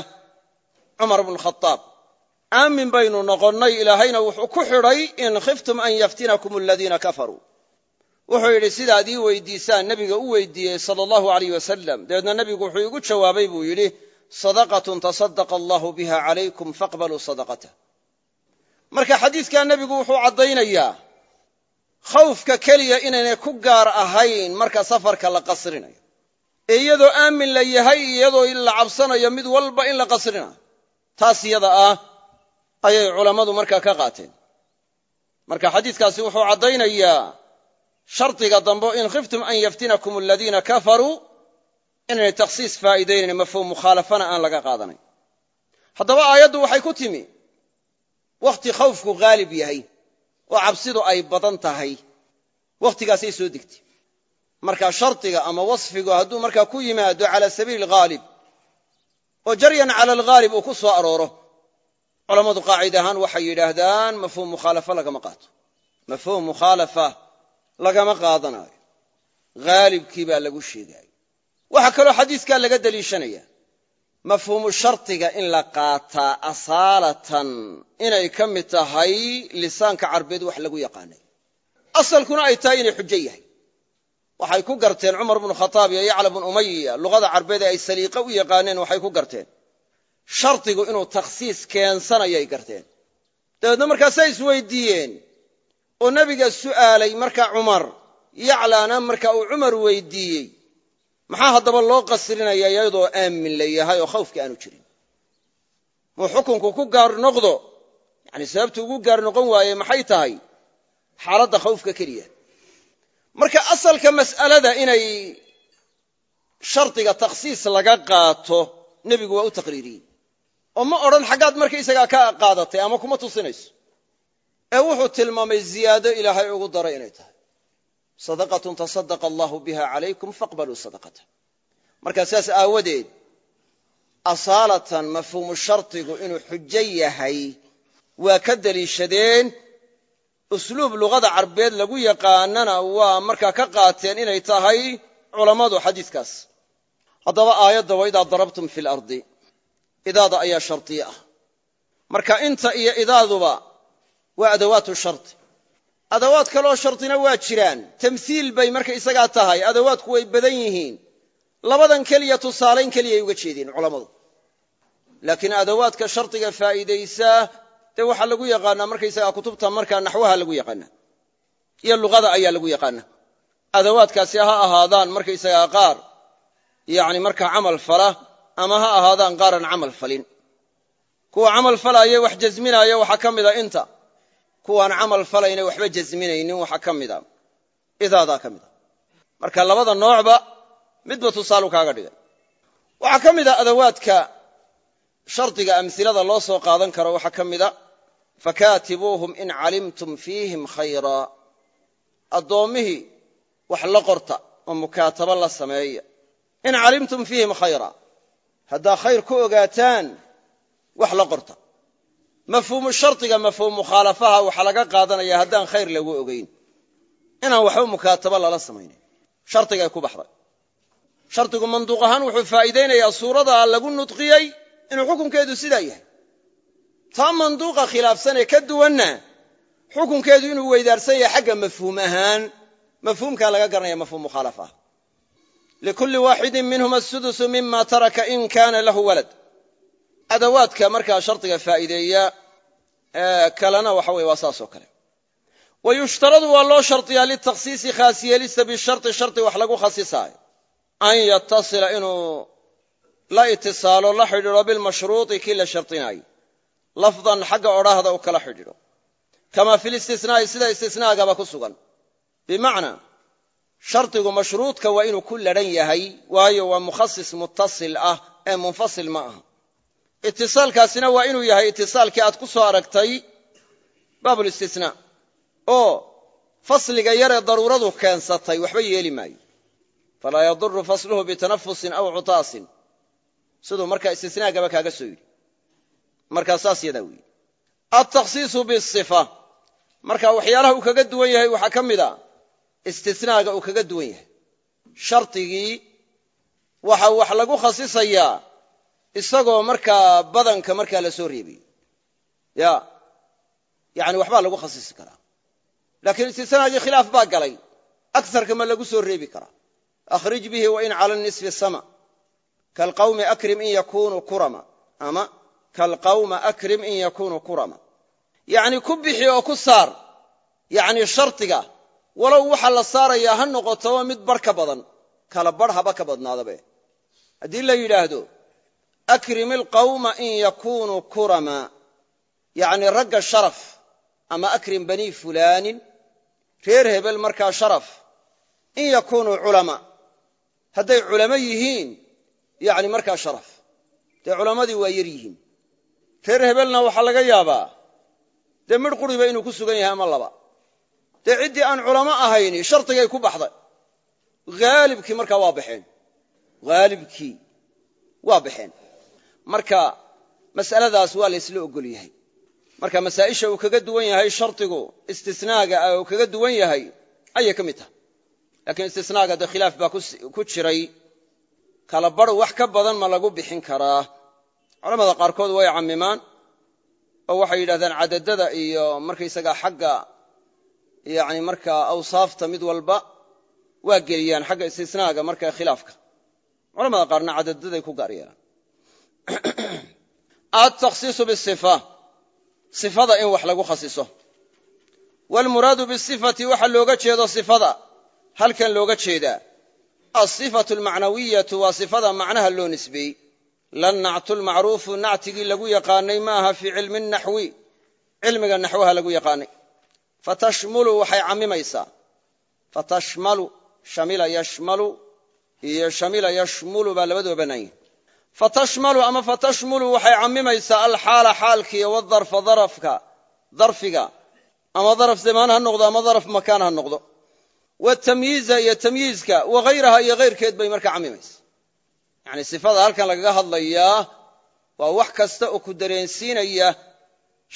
cumar bnu lkhadaab aamin baynu noqonnay ilaahayna wuxuu ku xidhay in khiftum an yaftinakum aladiina kafaruu wuxuu yidhi sidaad ii weydiisaan nebiga u weydiiyey sala allahu aleyh wasalam dabeedna nebigu wuxuu igu jawaabay buu yidhi sadaqatun tasadaqa allaahu biha calaykum faqbaluu sadaqatah marka xadiidkaa nebigu wuxuu caddaynayaa khawfka keliya inaynay ku gaar ahayn marka safarka la qasrinayo ee iyadoo aamin la yahay iyadoo la cabsanayo mid walba in la qasrinayo taas yada ah ayay culammadu markaa ka qaateen marka xadiidkaasi wuxuu caddaynayaa shardiga dambo in khiftum an yaftinakum aladiina kafaruu inayna takhsiis faa'iidaynayn mafhuum mukhaalafana aan laga qaadanayn haddaba aayaddu waxay ku timi wakhti khawfku haalib yahay oo cabsidu ay badan tahay wakhtigaasay soo degtay marka shardiga ama wasfigu hadduu markaa ku yimaado cala sabiili alghaalib oo jaryan cala alghaalib uu ku soo arooro culammadu qaacid ahaan waxay yidhaahdaan mafhuum mukhaalafa lagama qaato mafhuum mukhaalafa lagama qaadanayo haalibkii baa lagu sheegaayo waxaa kaloo xadiikaa laga deliishanaya mafhuumu shardiga in la qaataa asaalatan inay ka mid tahay lisaanka carbeed wax lagu yaqaanay asalkuna ay tahay inay xujo yahay waxay ku garteen cumar bnu khataab iyo yacla bnu umaya luqada carbeed ee ay saliiqo u yaqaaneen waxay ku garteen shardigu inuu takhsiis keensanayay garteen dabeedna markaasaa isweydiiyeen oo nebiga su'aalay markaa cumar yaclaana marka uu cumar weydiiyey maxaa haddaba loo qasrinayaa iyadoo aamin la yahay oo khawfkii aanu jirin muu xukunku ku gaar noqdo yani sababtu ugu gaar noqon waaye maxay tahay xaaladda khawfka keliya marka asalka mas'alada inay shardiga takhsiis laga qaato nebigu waa u taqriiriyey oo ma odhan xaggaad markaysagaa ka qaadatay ama kuma tusinayso ee wuxuu tilmaamay ziyaado ilaahay ugu daray inay tahay sadaqatun tasadaqa allaahu biha calaykum faqbaluu sadaqata markaa sidaas aawadeed asaalatan mafhuumu shardigu inuu xujo yahay waa ka deliishadeen usluub luqada carbeed lagu yaqaanana waa markaa ka qaateen inay tahay culammadu xadiidkaas haddaba aayadda waa idaa darabtum fi lardi idaada ayaa shardiye ah marka inta iyo idaaduba waa adawaatu shardi adawaad kaloo shardina waa jiraan tamhiil bay marka isagaa tahay adawaadku way badan yihiin labadan keliya tusaalayn keliyay uga jeedeen culammadu laakiin adawaadka shardiga faa'iidaysaa dee waxaa lagu yaqaanaa markaysagaa kutubta markaa naxwaha lagu yaqaanaa iyo luqada ayaa lagu yaqaanaa adawaadkaasi ha ahaadaan markaysagaa qaar yacni markaa camal fala ama ha ahaadaan qaaran camal falin kuwa camal falaya wax jasminaaya waxaa ka mida inta kuwaan camal falayna waxba jasminaynin waxa ka mida idaadaa ka mid a marka labada noocba midba tusaalu kaaga dhigay waxaa ka mid a adawaadka shardiga amsilada loo soo qaadan karo waxaa ka mid a fakaatibuuhum in calimtum fiihim khayraa addoommihii wax la qorta oo mukaatabo la sameeya in calimtum fiihim khayra haddaa khayr ku ogaataan wax la qorta mafhuumu shardiga mafhuum mukhaalafaha waxaa laga qaadanaya haddaan khayr lagu ogeyn inaan waxba mukaatabo lala samaynin shardigay ku baxday shardigu manduuq ahaan wuxuu faa'iidaynayaa suuradaa lagu nudqiyey inuu xukunkeedu sidaa yahay taa manduuqa khilaafsan ee ka duwanna xukunkeedu inuu weydaarsan yahay xagga mafhuum ahaan mafhuumkaa laga garanaya mafhuum mukhaalaf likulli waaxidin minhum asudus mima taraka in kaana lahu walad adawaadka markaa shardiga faa'iideeya kalena waxa weye waa saas oo kale wa yushtaradu waa loo shardiyaa litakhsiisi khaas yeelista bishari shardi wax lagu khasisaayo an yatasila inuu la itisaalo la xidhiidho bilmashruudi kii la shardinaayo lafdan xagga odhaahda u kala xidhiidho kamaa fi listisnaa'i sida istisnaagaba ku sugan bimacnaa shardigu mashruudka waa inuu ku ladhan yahay waayo waa mukhasis mutasil ah ee munfasil ma aha itisaalkaasina waa inuu yahay itisaalkii aad ku soo aragtay baabulstinaa oo fasliga yaree daruuradu keensatay waxba yeeli maayo falaa yaduru fasluhu bitanafusin aw cutaasin siduu markaa istinaagaba kaaga soo yidhi markaa saas yadaa weeye altakhsiisu biifa marka waxyaalaha uu kaga duwan yahay waxaa ka mid a istinaaga uu kaga duwan yahay shardigii waxaa wax lagu khasisayaa isagoo markaa badanka markaa la soo reebiyo ya yani waxbaa lagu khasisi karaa laakiin istisnaagii khilaaf baa galay akarka ma lagu soo reebi karaa akhrij bihi wain cala nisfi sama kalqawmi akrim in yakunu kurama ama kalqawma akrim in yakunu kurama yacni ku bixi oo ku saar yacni shardiga walow waxa la saarayaa ha noqotoba mid bar ka badan kala bar haba ka badnaadabe haddii la yidhaahdo akrim ilqawma in yakunuu kurama yacni ragga sharaf ama akrim banii fulaanin reer hebel markaa sharaf in yakunuu culama hadday culamo yihiin yani markaa sharaf dee culammadii waa yar yihiin reer hebelna waxaa laga yaabaa dee midh quriba inuu ku sugan yahay ama laba dee ciddii aan culamo ahayni shardigay ku baxday haalibkii markaa waa baxeen haalibkii waa baxeen marka masaladaas waa laysla isla ogol yahay marka masaa'isha uu kaga duwan yahay shardigu istinaaga ah uu kaga duwan yahay ayay ka mid tahay laakiin istinaaga de khilaaf baa ku jiray kala baro wax ka badan ma lagu bixin karaa culamada qaarkood way camimaan oo waxay yidhahdaan cadadada iyo markaysaga xagga yani markaa awsaafta mid walba waa geliyaan xagga istinaaga marka khilaafka culamada qaarna cadadaday ku gaar yeelaan atakhsiisu *clears throat* bisifa sifada in wax lagu khasiso waalmuraadu bisifati waxa looga jeedo sifada halkan looga jeedaa alsifatu almacnawiyatu waa sifada macnaha loo nisbeeyey nactu lmacruufu nactigii lagu yaqaanay maaha fii cilmi naxwi cilmiga naxwaha lagu yaqaanay fatashmulu waxay camimaysaa fatashmalu shamila yashmalu iyo shamila yashmulu baa labadooba banaanyihin fatashmalu ama fatashmulu waxay cammimaysaa alxaala xaalkiiyo wadarfa darafka darfiga ama daraf zamaan ha noqdo ama daraf makaan ha noqdo watamyiiza iyo tamyiizka wahayraha iyo hayrkeed bay markaa cammimaysaa yacni sifada halkan lagaga hadlayaa waa wax kasta oo ku dareensiinaya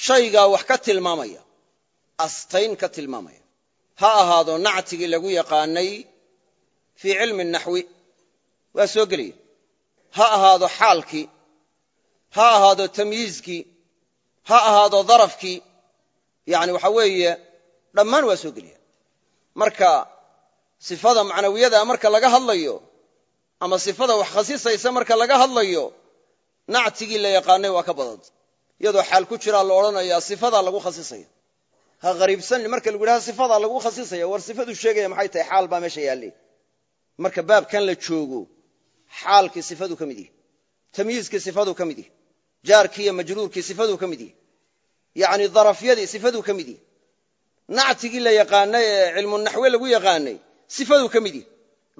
shaygaa wax ka tilmaamaya astayn ka tilmaamaya ha ahaado nactigii lagu yaqaanay fii cilmi naxwi waa soo gelaya ha ahaado xaalkii ha ahaado tamyiizkii ha ahaado darafkii yani waxa weeye dhammaan waa soo gelya marka sifada macnawiyadaa marka laga hadlayo ama sifada wax khasisaysa marka laga hadlayo nactigii la yaqaanay waa ka badanta iyadoo xaal ku jiraa la odhanayaa sifadaa lagu khasisaya ha hariibsanni marka lagu yidhaha sifadaa lagu khasisaya war sifadu sheegaya maxay tahay xaal baa meesha yaalli marka baabkan la joogo xaalkii sifaduu ka mid yihi tamyiizkii sifaduu ka mid yihi jaarkii iyo majruurkii sifaduu ka mid yihi yani darafyadii sifaduu ka mid yihi nactigii la yaqaanay ee cilmu naxwe lagu yaqaanay sifaduu ka mid yihi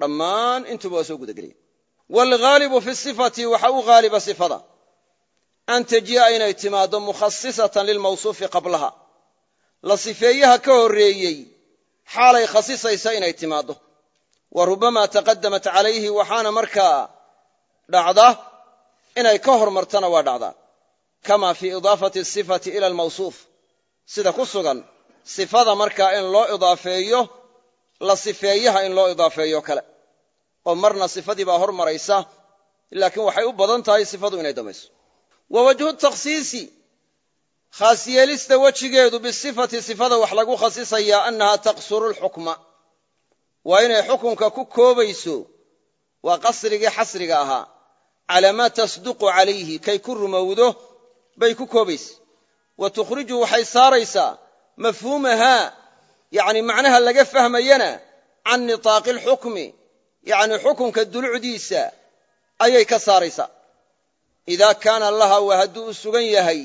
dhammaan intuba waa soo gudagelaya waalghaalibu fi sifati waxa u haaliba sifada an tajii'a inay timaado mukhasisatan lilmawsuufi qablaha la sifeeyaha ka horreeyey xaalay khasisaysa inay timaaddo wa rubama taqadamat calayhi waxaana markaa dhacda inay ka hormartana waa dhacda kama fii idaafati sifati ila almawsuuf sida ku sugan sifada markaa in loo idaafeeyo la sifeeyaha in loo idaafeeyo kale oo marna sifadii baa hormaraysa laakiin waxay u badan tahay sifadu inay damayso wa wajhu takhsiisi khaas yeelista wejigeedu bisifati sifada wax lagu khasisayaa annahaa taqsuru lxukma waa inay xukunka ku koobayso waa qasrigii xasriga ahaa calaa maa tasduqu calayhi kay ku rumowdo bay ku koobaysa wa tukhriju waxay saaraysaa mafhuumahaa yacni macnaha laga fahmayana can nitaaqi lxukmi yacni xukunka dulucdiisa ayay ka saaraysaa idaa kaana laha waa hadduu u sugan yahay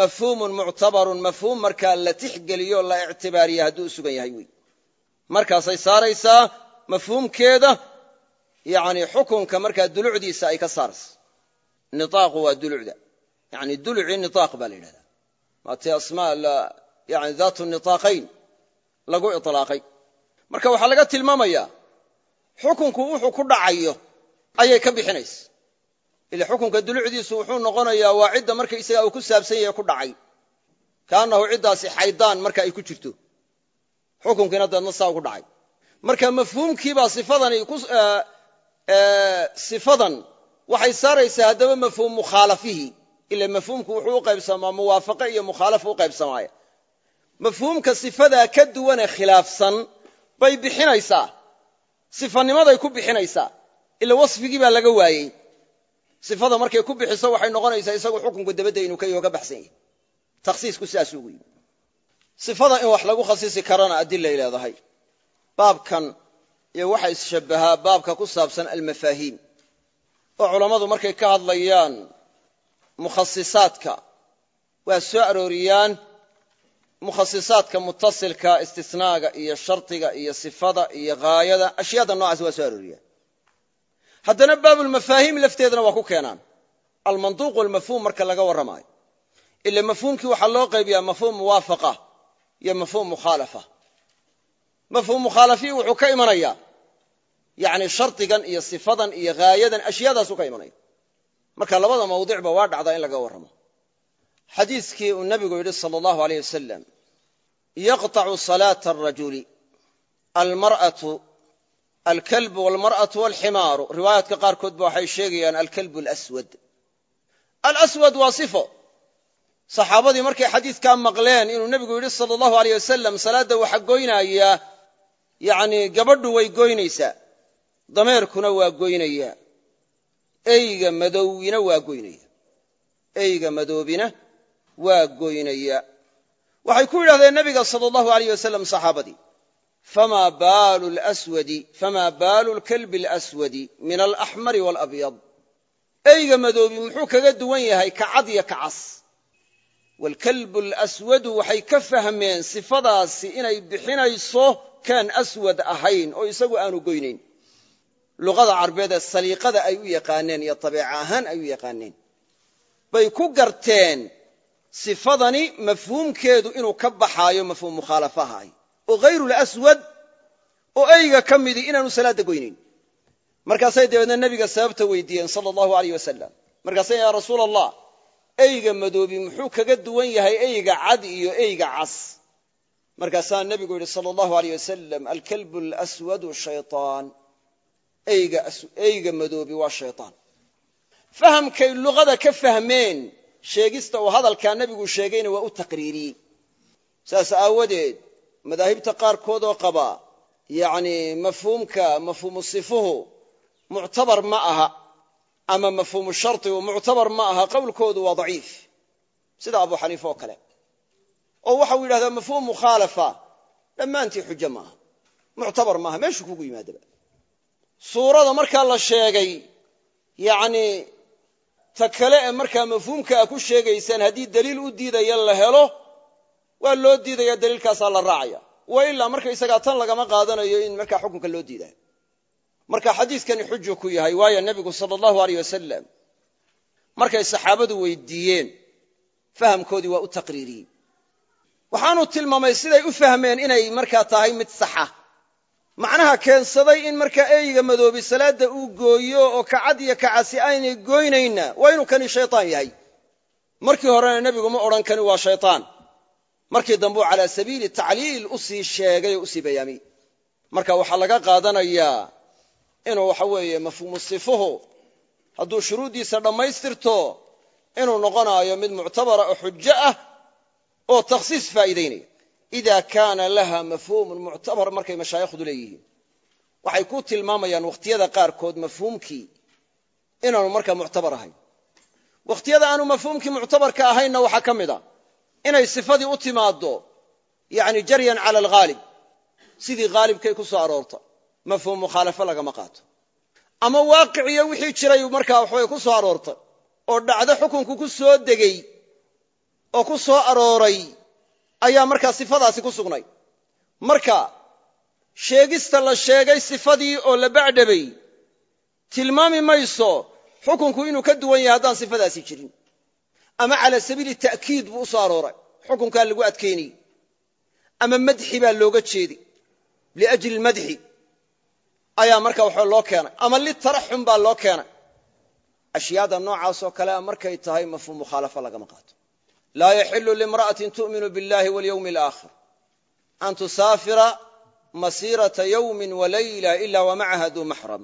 mafhuumun muctabarun mafhuum markaa la tixgeliyo la ictibaariya hadduu u sugan yahay wey markaasay saaraysaa mafhuumkeeda yani xukunka markaa dulucdiisa ay ka saarayso niaaqu waa dulucda yani duluci niaaq baa la yidhahdaa maatii asmaa yani daatu niaaqayn lagu ilaaqay marka waxaa laga tilmaamayaa xukunku wuxuu ku dhacayo ayay ka bixinaysa ila xukunka dulucdiisu wuxuu noqonayaa waa cidda markaysaga uu ku saabsan yahay ku dhacay kaannahu ciddaasi xaydaan marka ay ku jirto xukunkiina deedna saa ugu dhacay marka mafhuumkiibaa sifadan waxay saaraysaa haddaba mafhuum mukhaalafihii ila mafhuumku wuxuu u qaybsamaa muwaafaqe iyo mukhaalafo u qaybsamaaya mafhuumka sifadaa ka duwane khilaafsan bay bixinaysaa sifanimaday ku bixinaysaa ila wasfigii baa laga waayey sifada markay ku bixiso waxay noqonaysaa isagu xukunku dabadda inuu ka yaho ka baxsan yahay takhsiisku sidaasuu ugu yimi sifada in wax lagu khasisi karana adilay leedahay baabkan iyo waxa isshabbahaa baabka ku saabsan almafaahiim oo culammadu markay ka hadlayaan mukhasisaadka waa soo arooriyaan mukhasisaadka mutasilka istisnaaga iyo shardiga iyo sifada iyo ghaayada ashyaada noocaas waa soo arooriyaan haddana baabulmafaahiim lafteedana waa ku keenaan almanduuq walmafhuum marka laga warramaayo ila mafhuumkii waxaa loo qaybiyaa mafhuum muwaafaqa iyo mafhum mukhaalafa mafhum mukhaalafii wuxuu ka imanaya yani shardigan iyo sifadan iyo haayadan ashyaadaasuu ka imanaya marka labada mawdicba waa dhacdaa in laga warramo xadiiskii uu nabigu yidhi sal allahu aleyh wasalam yaqطacu salaata arajuli almar'atu alkalbu walmar'atu walximaaru riwaayaadka qaarkoodba waxay sheegayaan alkalbu alaswad alaswad waa sifo saxaabadii markay xadiidkaa maqleen inuu nebigu yidhi sala allahu aleyh wasalam salaadda waxa goynaya yacnii gabadhu way goynaysaa dameerkuna waa goynayaa eyga madowina waa goynaya eyga madoobina waa goynaya waxay ku yidhaahdeen nebiga sala allahu aleyh wasalam saxaabadii fama baalu lswadi famaa baalu lkalbi alaswadi min alaxmari waalabyad eyga madoobi muxuu kaga duwan yahay kacad iyo kacas waalkalbu alaswadu waxay ka fahmeen sifadaasi inay bixinayso kaan aswad ahayn oo isagu aanu goynayn luqada carbeed ee saliiqada ay u yaqaaneen iyo dabeeca ahaan ay u yaqaaneen bay ku garteen sifadani mafhuumkeedu inuu ka baxaayo mafhuum mukhaalafaha ah oo hayrulaswad oo eyga ka midii inaanu salaadda goynayn markaasay dabeedna nebiga sababta weydiiyeen sala allahu aleyh wasalam markaasay yaa eyga madoobi muxuu kaga duwan yahay eyga cad iyo eyga cas markaasaa nebigu yidhi sala allahu aleyh wasalam alkalbu lswadu shayaan eyga madoobi waa shayaan fahamkay luqada ka fahmeen sheegista uu hadalkaa nebigu sheegayna waa u taqriiriyey saas aawadeed madaahibta qaarkoodoo qaba yacni mafhuumka mafhuumu sifuhu muctabar ma aha ama mafhuumu sharigu muctabar ma aha qowlkoodu waa daciif sida abu xaniife oo kale oo waxa waxau yidhahdaa mafhuum mukhaalafa dhammaantii xujo maaha muctabar maaha meeshuu kugu yimaadaba suurada markaa la sheegay yani ta kale ee markaa mafhuumka a ku sheegaysaan haddii daliil u diidaya la helo waa loo diidaya daliilkaasaa la raacaya wa ilaa marka isagaa tan lagama qaadanayo in markaa xukunka loo diidayo marka xadiidkani xuju ku yahay waayo nebigu sala allahu aleyh wasalam markay saxaabadu weydiiyeen fahamkoodii waa u taqriiriyey waxaanu tilmaamay siday u fahmeen inay markaa tahay mid saxa macnaha keensaday in markaa eyga madoobi salaadda uu gooyo oo kacad iyo kacasi aynay gooynayna waa inuu kani shaytaan yahay markii horena nebigu ma odhan kani waa shaytaan markii dambuu calaa sabiili tacliil usii sheegay oo usii sii bayaamiyey marka waxaa laga qaadanayaa inuu waxa weeye mafhuumu sifuhu hadduu shuruuddiisa dhammaystirto inuu noqonaayo mid muctabara oo xujo ah oo takhsiis faa'iidaynaya idaa kaana laha mafhuumun muctabar markay mashaayikhdu leeyihiin waxay ku tilmaamayaan wakhtiyada qaarkood mafhuumkii inaanu markaa muctabar ahayn wakhtiyada aanu mafhuumkii muctabarka ahaynna waxaa ka mid a inay sifadii u timaaddo yani jaryan cala alghaalib sidii haalibkay ku soo aroorta mafhuum mukhaalafo lagama qaato ama waaqiciyo wixii jiray markaa waxbay ku soo aroortay oo dhacdo xukunku ku soo degey oo ku soo arooray ayaa markaa sifadaasi ku sugnay marka sheegista la sheegay sifadii oo la bacdhabay tilmaami mayso xukunku inuu ka duwan yahay haddaan sifadaasi jirin ama calaa sabiili ta'kiid buu u soo arooray xukunkaa lagu adkaynayey ama madxi baa looga jeeday liajli madxi ayaa marka waxaa loo keenay ama litaraxum baa loo keenay ashyaada noocaasoo kale markay tahay mafhuum mukhaalafa lagama qaato laa yaxilu limra'atin tu'minu biاllahi walyowmi alaakhir an tusaafira masiirata yowmi walayla ila wamacaha macaha duu maxram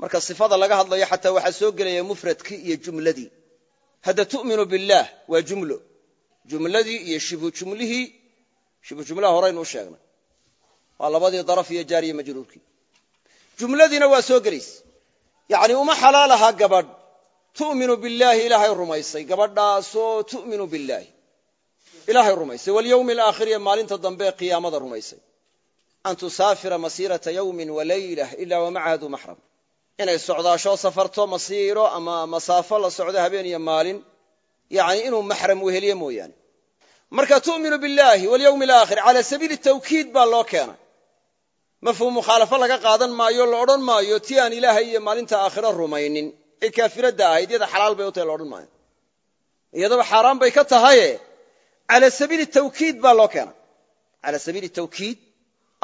marka sifada laga hadlayo xataa waxaa soo gelaya mufradkii iyo jumladii hadda tu'minu billaah waa jumlo jumladii iyo shibhu jumlihii shibhu jumlaha horaynu u sheegnay waa labadii daraf iyo jaariya majruurkii jumladiina waa soo gelaysa yacni uma xalaal gabadh tu'minu billaahi ilaahay rumaysay gabadhaasoo tu'minu billaahi ilaahay rumaysay walyowmi alaakhiri ee maalinta dambe ee qiyaamada rumaysay an tusaafira masiirata yowmin walaylah ilaa wamacahadu maxram inay socdaasho safarto masiiro ama masaafo la socdo habeen iyo maalin yani inuu maxram weheliye mooyaane marka tu'minu billaahi walyowmi alaakhir cala sabiili tawkiid baa loo keenay mafhum mukhaalafo laga qaadan maayo la odhan maayo ti aan ilaahay iyo maalinta aakhiro rumaynin ee kaafiradda ahayd iyada xalaal bay u tahay la odhan maayo iyadaba xaaraan bay ka tahaye cala sabiili tawkiid baa loo keena cala sabiili tawkiid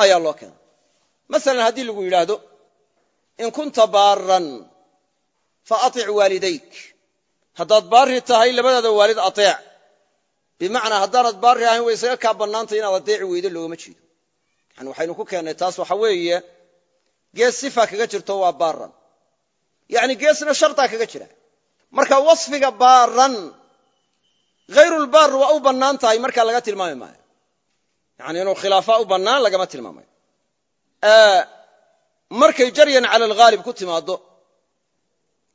ayaa loo keena masalan haddii lagu yidhaahdo in kunta baaran fa atic waalidayk haddaad baari tahay labadaada waalid ateec bimacnaa haddaanad baari ahayn way isaga kaa bannaantay inaad adeeci weydo loogama jeedo yani waxaynu ku keennay taas waxa weeye gees sifa kaga jirto waa baaran yani geesna shartaa kaga jira marka wasfiga baaran hayrulbaar waa u bannaan tahay markaa laga tilmaami maayo yani inuu khilaafa u bannaan lagama tilmaamayo markay jaryan cala alghaalib ku timaaddo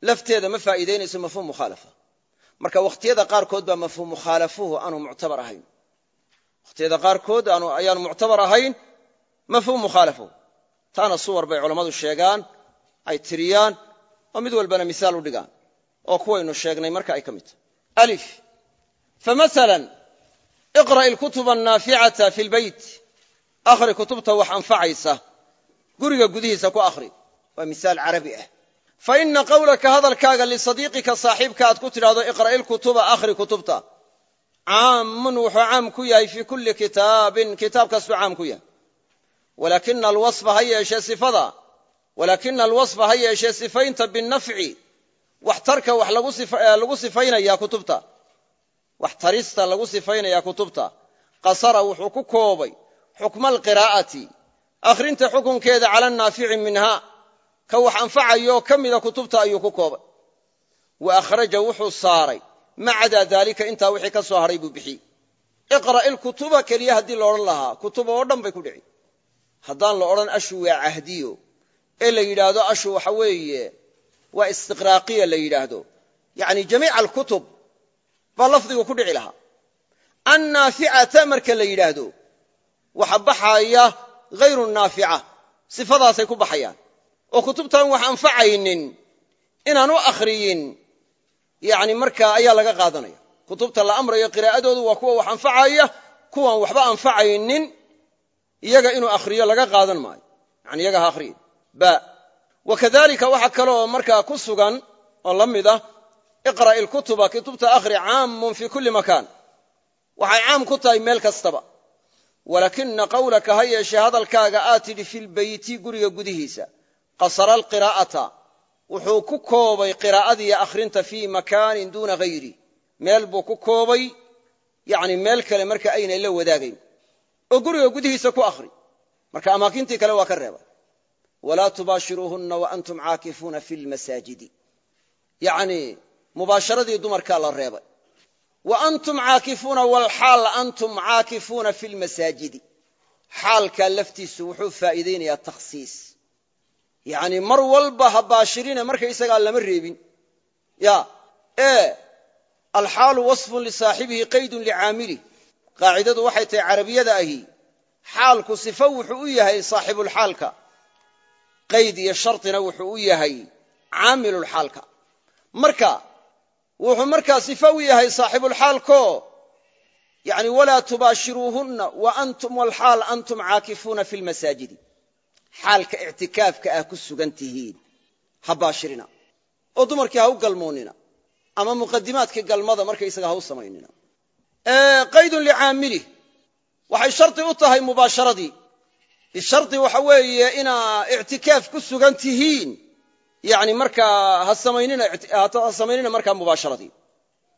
lafteeda ma faa'iidaynayso mafhuum mukhaalafa marka wakhtiyada qaarkood baa mafhuum mukhaalafuhu aanu muctabar ahayn wakhtiyada qaarkood ayaanu muctabar ahayn mafhum mukhaalafo taana suwar bay culammadu sheegaan ay tiriyaan oo mid walbana miaal u dhigaan oo kuwaynu sheegnay marka ay ka mid tahay i famasala iqra'i lkutuba annaaficata fi lbeyt akhri kutubta wax anfacaysa guriga gudihiisa ku akhri waa miaal carabi ah fa ina qawlaka hadalkaaga lisadiiqika saaxiibka aad ku tidhaahdo iqra'i lkutuba akhri kutubta caamun wuxuu caam ku yahay fii kulli kitaabin kitaab kastuu caam ku yahay walakina alwasfa ha yeeshee sifada walaakina alwasfa ha yeeshee sifaynta binafci waxtarka wax lagu sifaynayaa kutubta wax tarista lagu sifaynayaa kutubta qasara wuxuu ku koobay xukma alqiraa'ati akhrinta xukunkeeda cala naafici minha ka wax anfacayo ka mida kutubta ayuu ku koobay wa akhraja wuxuu saaray macadaa daalika intaa wixii ka soo hadhay buu bixiyey iqra' ilkutuba keliya haddii loodhan lahaa kutuba oo dhan bay haddaan la odhan ashu waa cahdiyo ee la yidhaahdo ashu waxa weeye waa istiqraaqiya la yidhaahdo yani jamiica alkutub baa lafdigu ku dhici lahaa annaaficata marka la yidhaahdo waxa baxaaya hayru naafica sifadaasay ku baxayaan oo kutubtan wax anfacaynin inaan u akhriyin yani markaa ayaa laga qaadanaya kutubta la amrayo qiraa'adoodu waa kuwa wax anfacaya kuwan waxba anfacaynin iyaga inuu akhriyo laga qaadan maayo yani iyaga ha akhriye ba wa kadalika waxa kale oo markaa ku sugan oo la mid ah iqra' ilkutuba kutubta akhri caamun fi kulli makaan waxay caam ku tahay meel kastaba walakina qawlaka ha yeeshee hadalkaaga aad tidhi fi lbeyti guriga gudihiisa qasara alqiraa'ata wuxuu ku koobay qiraa'adiiyo akhrinta fii makaanin duuna hayri meel buu ku koobay yani meel kale marka aynay la wadaagayn oo guriga gudihiisa ku akhri marka amaakintii kale waa ka reebay walaa tubaashiruuhunna waantum caakifuuna fi lmasaajidi yanii mubaasharadii dumarkaa la reebay wa antum caakifuuna walxaal antum caakifuuna fi lmasaajidi xaalkaa laftiisu wuxuu faa'iideynayaa takhsiis yacnii mar walba ha baashirine markaysagaa lama reebin ya ee alxaalu wasfun lisaaxibihi qaydun licaamilih qaacidadu waxay tahay carabiyada ahi xaalku sifo wuxuu u yahay saaxibulxaalka qayd iyo shartina wuxuu u yahay caamilulxaalka marka wuxuu markaa sifo u yahay saaxibulxaalko yani walaa tubaashiruuhunna wa antum walxaal antum caakifuuna fi lmasaajidi xaalka ictikaafka ah ku sugan tihiin ha baashirina oo dumarkii ha u galmoonina ama muqadimaadkii galmada markaysaga ha u samaynina qaydun licaamilih waxay shardi u tahay mubaasharadii shardi waxa weeye inaa ictikaaf ku sugan tihiin yani markaa ha samaynina markaa mubaasharadii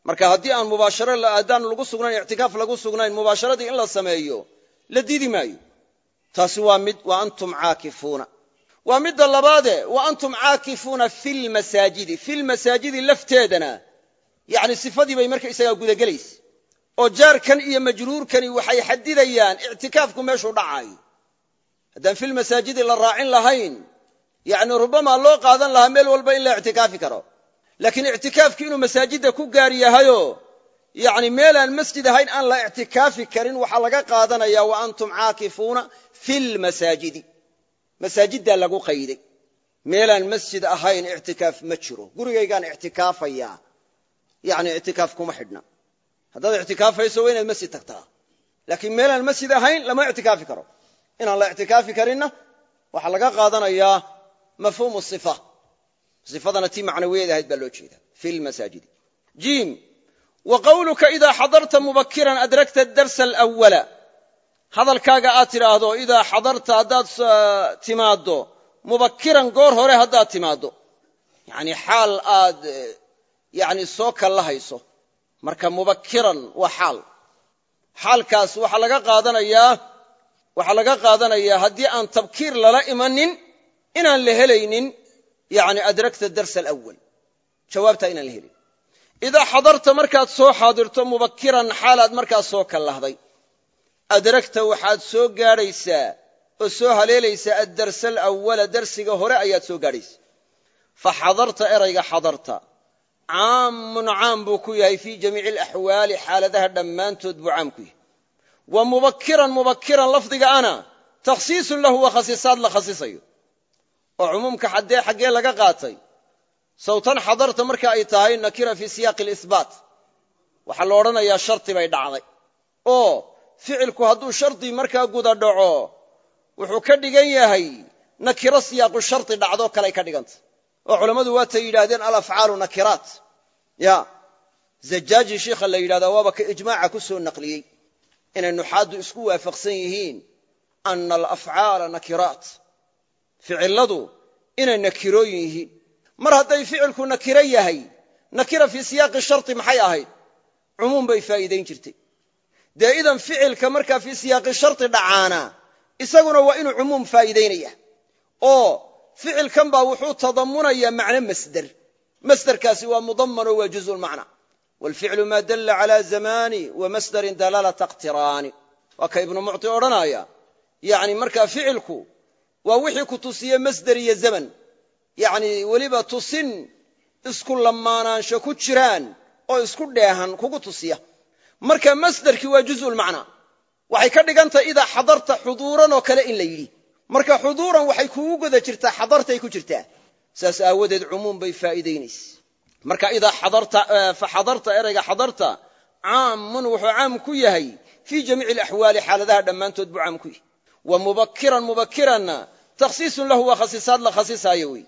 marka haddii aan mubaasharo aadaan lagu sugnayn ictikaaf lagu sugnayn mubaasharadii in la sameeyo la diidi maayo taasi waa mid wa antum caakifuuna waa midda labaade wa antum caakifuuna fi lmasaajidi fi lmasaajidi lafteedana yani sifadii bay markaysagaa gudagelaysa oo jaarkan iyo majruurkani waxay xadidayaan ictikaafku meeshuu dhacaayo haddaan filmasaajidi la raacin lahayn yani rubamaa loo qaadan lahaa meel walba in la ictikaafi karo laakiin ictikaafki inuu masaajidda ku gaar yahayo yani meelaan masjid ahayn aan la ictikaafi karin waxaa laga qaadanaya wa antum caakifuuna fi lmasaajidi masaajiddaa lagu qayday meelaan masjid ahayn ictikaaf ma jiro gurigaygaan ictikaafayaa yani ictikaaf kuma xidhna haddaad ictikaafayso waa inaad masjid tagtaa laakiin meelaan masjid ahayn lama ictikaafi karo inaan la ictikaafi karinna waxaa laga qaadanayaa mafhuumu sifa sifadana tii macnawiyeed ahayd baa loo jeeda fi lmasaajidi jiim wa qawluka idaa xadarta mubakiran adragta darsa alwala hadalkaaga aad tidhaahdo idaa xadarta haddaad uh, timaaddo mubakiran goor hore haddaad timaaddo yani xaal aad uh, yani soo kallahayso marka mubakiran waa xaal xaalkaas waxaa laga qaadanayaa waxaa laga qaadanayaa haddii aan tabkiir lala imanin inaan la helaynin yani adragta dars alawal jawaabtaa inaan la helin idaa xadarta markaad soo xaadirto mubakiran xaalaad markaas soo kallahday adragta waxaad soo gaadhaysaa oo soo haleelaysaa addarsa alawala darsiga hore ayaad soo gaadhaysa fa xadarta erayga xadarta caamun caam buu ku yahay fii jamiici alaxwaali xaaladaha dhammaantood buu caam ku yahay wa mubakiran mubakiran lafdiga ana takhsiisun lahu waa khasiisaad la khasiisayo oo cumuumka xaddee xaggee laga qaatay sawtan xadarta marka ay tahay nakira fii siyaaqi alisbaat waxaa la odhanayaa sharti bay dhacday oo ficilku hadduu shardi markaa guda dhaco wuxuu ka dhigan yahay nakiro siyaaqu shardi dhacdoo kaley ka dhigantah oo culammadu waatay yidhaahdeen alafcaalu nakiraat ya zajaaji shiikha la yidhahdaa waaba ka ijmaaca ku soo naqliyey inay nuxaaddu isku waafaqsan yihiin ana alafcaala nakiraat ficilladu inay nakirooyin yihiin mar hadday ficilku nakiro yahay nakira fii siyaaqi sharti maxay ahayd cumuum bay faa'iidayn jirtay dee idan ficilka markaa fii siyaaqi sharti dhacaana isaguna waa inuu cumuum faa'iidaynaya oo ficilkan baa wuxuu tadamunayaa macno masder masderkaasi waa mudaman oo waa juzu macna walficlu maa dalla cala zamani wa masdarin dalaalata iqtiraani waa ka ibnu mucti odhanaya yani markaa ficilku waa wixii ku tusiye masder iyo zaman yani weliba tusin isku lamaanaansho ku jiraan oo isku dheehan kugu tusiya marka masderkii waa juzu lmacna waxay ka dhigan idaa xadarta xuduuran oo kale in la yidhi marka xuduuran waxay kugu guda jirtaa xadartay ku jirtaa saas aawadeed cumuum bay faa'iidaynaysa marka idaa eh, faxadarta erayga xadarta caamun wuxuu caam ku yahay fii jamiici alaxwaali xaaladaha dhammaantood buu caam ku yahay wa mubakiran mubakiranna takhsiisun lahu waa khasiisaad la khasiisaayo wey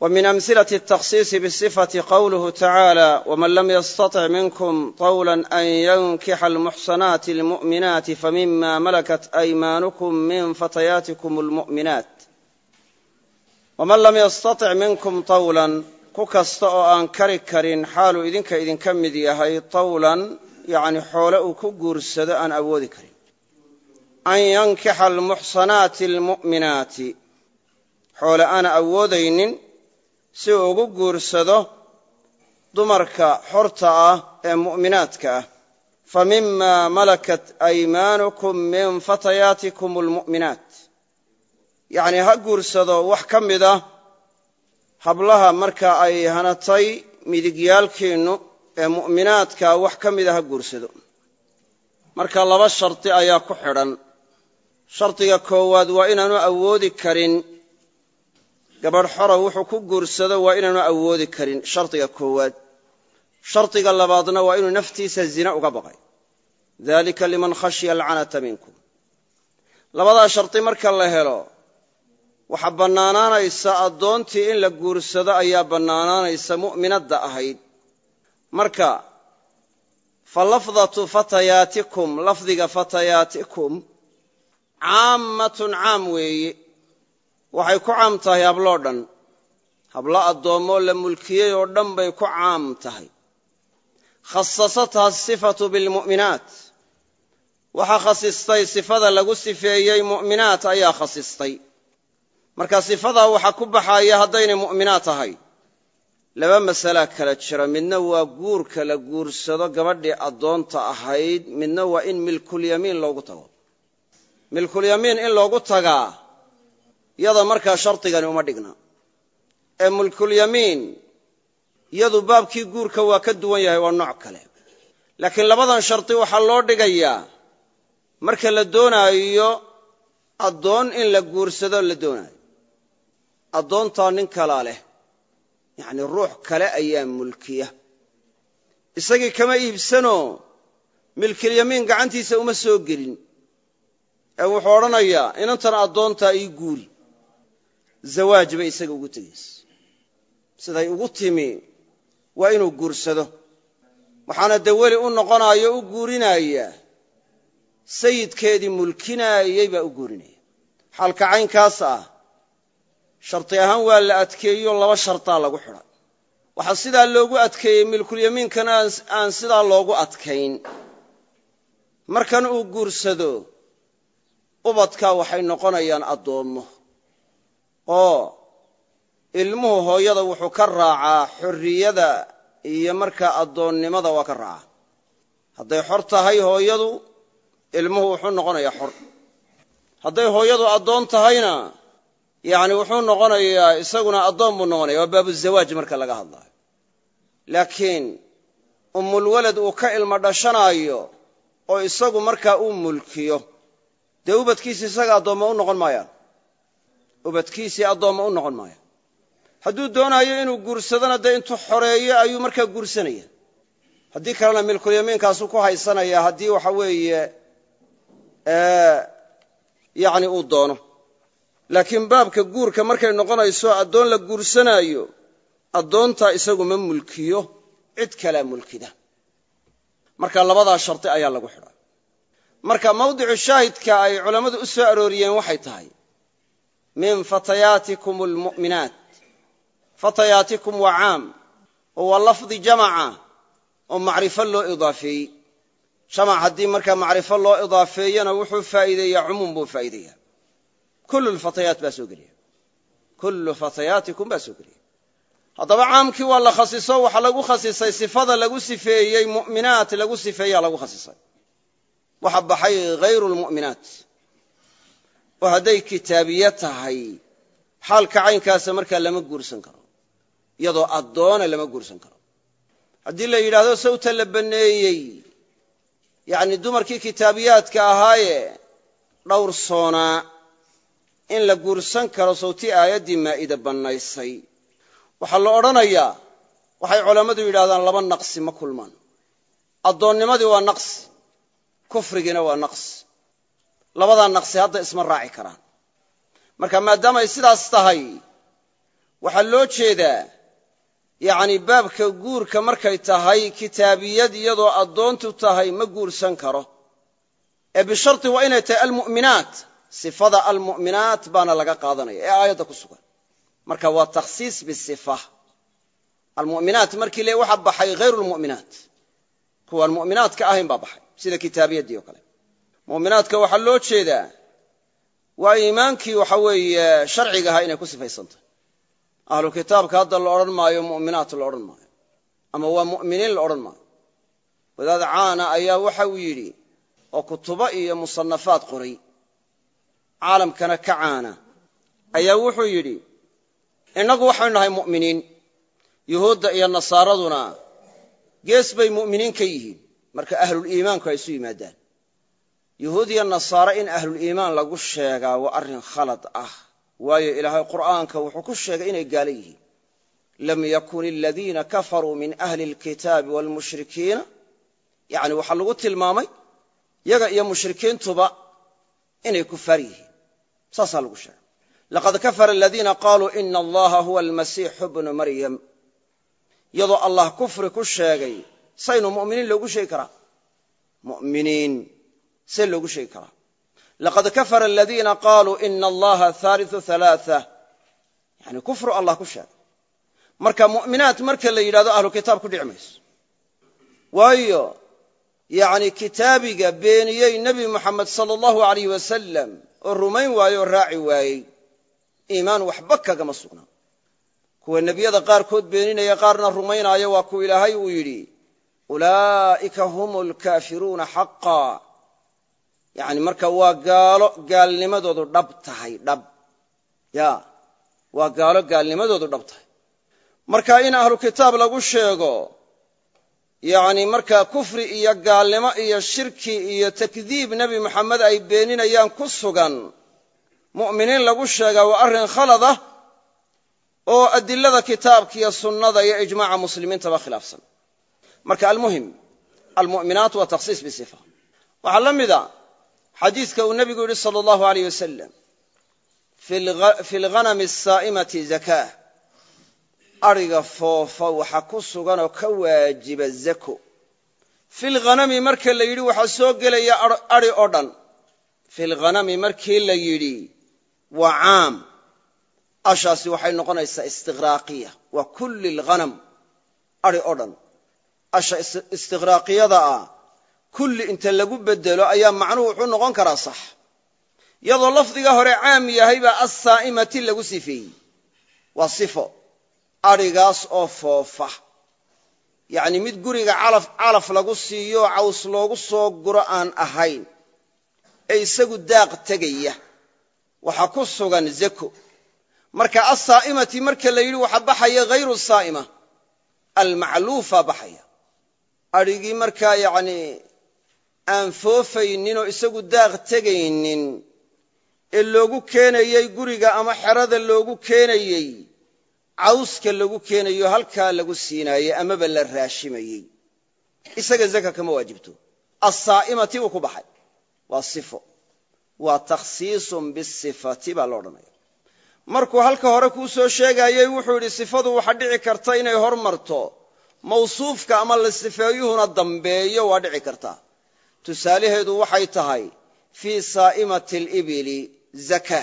ومن أمثلة التخصيص بالصفة قوله تعالى ومن لم يستطع منكم طولا أن ينكح المحصنات المؤمنات فمما ملكت أيمانكم من فتياتكم المؤمنات waman lam yastatic minkum tawlan ku kasta oo aan kari karin xaaluu idinka idinka mid yahay tawlan yacni xoole uu ku guursado aan awoodi karin an yankixa almuxsanaati almu'minaati xoole aana awoodaynin si uu ugu guursado dumarka xorta ah ee mu'minaadka ah fa mimaa malakat aymaanukum min fatayaatikum almu'minaat yacnii ha guursado wax ka mid a ah hablaha marka ay hanatay midigyaalkiinnu ee mu'minaadka wax ka mida ah ha guursado marka laba shardi ayaa ku xidhan shardiga koowaad waa inaanu awoodi karin gabadh xora wuxuu ku guursado waa inaanu awoodi karin shardiga koowaad shardiga labaadna waa inuu naftiisa zina uga baqay dalika liman khashya alcanata minkum labadaa shardi marka la helo waxa bannaanaanaysa addoontii in la guursado ayaa bannaanaanaysa mu'minadda ahayd marka fa lafdatu fatayaatikum lafdiga fatayaatikum caammatun caam weeye waxay ku caam tahay habloo dhan hablo addoommo la mulkiyey oo dhan bay ku caam tahay khasasatha asifatu bilmu'minaat waxaa khasistay sifada lagu sifeeyey mu'minaat ayaa khasistay marka sifadaa waxa ku baxaaya haddaynay mu'minaat tahay laba masalaa kala jira midna waa guurka la guursado gabadhii addoonta ahayd midna waa in milkulyamiin loogu tago milkulyamiin in loogu tagaa yada markaa shardigani uma dhigna ee mulkulyamiin yadu baabkii guurka waa ka duwan yahay waa nooc kale laakiin labadan shardi waxaa loo dhigayaa marka la doonaayo addoon in la guursado la doonaayo addoontaa nin kalaa leh yacnii ruux kale ayaa mulkiya isagii kama iibsanoo milkilyamiin gacantiisa uma soo gelin ee wuxuu odhanayaa inantan addoontaa ii guuri zawaaj bay isaga ugu tegaysa siday ugu timi waa inuu guursado waxaana dee weli u noqonaayo u guurinaya sayidkeedii mulkinaayey baa u guurinaya xaalka caynkaas ah sharti ahaan waa la adkeeyo laba shartaa lagu xidha waxaa sidaa loogu adkeeyey milkulyamiinkana aan sidaa loogu adkayn markan uu guursado ubadkaa waxay noqonayaan addoommo oo ilmuhu hooyada wuxuu ka raacaa xorriyada iyo markaa addoonnimada waa ka raacaa hadday xor tahay hooyadu ilmuhu wuxuu noqonayaa xor hadday hooyadu addoon tahayna yacni wuxuu noqonayaa isaguna addoon buu noqonaya waa baabuzawaaj marka laga hadlayo laakiin umulwalad uu ka ilmo dhashanaayo oo isagu markaa uu mulkiyo dee ubadkiisa isaga addoomma u noqon maayaan ubadkiisii addooma u noqon maayo hadduu doonaayo inuu guursadona dee intuu xoreeyo ayuu markaa guursanaya haddii kalena milkulyamiinkaasu ku haysanaya haddii waxa weeye yani uu doono laakiin baabka guurka markay noqonayso addoon la guursanaayo addoontaa isagu ma mulkiyo cid kalaa mulkida marka labadaa shardi ayaa lagu xidhaa marka mawdicu shaahidka ay culammadu u soo arooriyeen waxay tahay min fatayaatikum almu'minaat fatayaatikum waa caam oo waa lafdi jamaca oo macrifo loo idaafeeyey jamac haddii markaa macrifo loo idaafeeyona wuxuu faa'iideeyaa cumuum buu faa'iideeya kullu lfatayaat baa soo geliya kullu fatayaatikum baa soo geliya haddaba caamkii waa la khasiso waxaa lagu khasisay sifada lagu sifeeyey mu'minaat lagu sifeeyaa lagu khasisay waxa baxay hayru lmu'minaat oo hadday kitaabiye tahay xaalka caynkaasa markaa lama guursan karo iyadoo addoona lama guursan karo haddii la yidhaahdo sawta la banneeyey yacni dumarkii kitaabiyaadka ahaaye dhowr soonaa in la guursan karo sawtii aayaddii maa'ida bannaysay waxaa la odhanayaa waxay culammadu yidhaahdaan laba naqsi ma kulmaan addoonnimadii waa naqsi kufrigiina waa naqsi labadaa naqsi hadda isma raaci karaan marka maadaamay sidaas tahay waxaa loo jeedaa yacni baabka guurka markay tahay kitaabiyad iyadoo addoontu tahay ma guursan karo ee bisharti waa inay tahay almu'minaat sifada almu'minaat baana laga qaadanaya ee aayadda ku sugan marka waa takhsiis bisifa almu'minaat markii le waxa baxay hayru lmu'minaat kuwaan ahayn baa baxay sida kitaabiyadii o kale mu'minaadka waxaa loo jeedaa waa iimaankii waxa weeye sharciga ahaa inay ku sifaysantahy ahlu kitaabka hadda la odhan maayo mu'minaat la odhan maayo ama waa mu'miniin la odhan maayo wadaad caana ayaa waxa uu yidhi oo kutubo iyo musanafaad qoray caalamkana ka caana ayaa wuxuu yidhi innagu waxaynu nahay mu'miniin yuhuudda iyo nasaaraduna gees bay mu'miniin ka yihiin marka ahlul iimaanku ay isu yimaadaan yuhuud iyo nasaare in ahluliimaan lagu sheegaa waa arrin khalad ah waayo ilaahay qur'aanka wuxuu ku sheegay inay gaalo yihiin lam yakun aladiina kafaruu min ahli lkitaabi waalmushrikiina yani waxaa lagu tilmaamay yaga iyo mushrikiintuba inay kufaar yihiin saasaa lagu sheegay laqad kafara aladiina qaaluu ina allaha huwa almasiixu bnu maryam iyadoo allah kufri ku sheegay saynu muminiin loogu sheegi karaa muminiin see loogu sheegi karaa laqad kafara aladiina qaaluu ina allaha haaliu alaaa yani kufru allah ku sheegay marka mu'minaad marka la yidhahdo ahlu kitaab ku dhici mayso waayo yani kitaabiga beeniyey nebi moxamed sala allahu alayh wasalam oo rumayn waayo oo raaci waayey iimaan waxba kagama sugnaa kuwa nebiyada qaarkood beeninaya qaarna rumaynaaya waa ku ilaahay uu yidhi ulaa'ika hum lkaafiruuna xaqa yani marka waa gaalo gaalnimadoodu dhab tahay dhab ya waa gaalo gaalnimadoodu dhab tahay marka in ahlu kitaab lagu sheego yani markaa kufri iyo gaalnimo iyo shirki iyo takdiib nebi moxamed ay beeninayaan ku sugan mu'miniin lagu sheegaa waa arrin khalada oo adilada kitaabka iyo sunnada iyo ijmaaca muslimiintaba khilaafsan marka almuhim almu'minaat waa takhsiis bisifa waxaa la mida xadiiska uu nebigu yihi sal allahu aleyh wasalam fi lghanami asaa'imati zakaa ariga foofa waxa ku sugan oo ka waajiba zako fi lghanami marka la yidhi waxaa soo gelaya adri oo dhan fi lghanami markii la yidhi waa caam ashaasi waxay noqonaysaa istiqraaqiya waa kulli lghanam ari oo dhan asha istiqraaqiyada ah kulli inta lagu bedelo ayaa macnuhu wuxuu noqon karaa sax iyadoo lafdiga hore caam yahay baa assaa'imati lagu sifeeyey waa sifo arigaas oo foofa yacni mid guriga calaf lagu siiyo caws loogu soo guro aan ahayn ee isagu daaq tegaya waxa ku sugan zako marka assaa'imati marka la yidhi waxa baxaya hayru saa'ima almacluufa baxaya arigii markaa yacni aan foofaynin oo isagu daaq tegaynin ee loogu keenayey guriga ama xerada loogu keenayey cawska lagu keenayo halkaa lagu siinaayey amaba la raashimayey isaga zaka kama waajibto assaa'imati uu ku baxay waa sifo waa takhsiisun bisifati baa la odhanaya markuu halka hore kuu soo sheegaayey wuxuu yidhi sifadu waxa dhici karta inay hormarto mawsuufka ama la sifeeyuhuna dambeeyo waa dhici kartaa tusaalaheedu waxay tahay fii saa'imati alibili zaka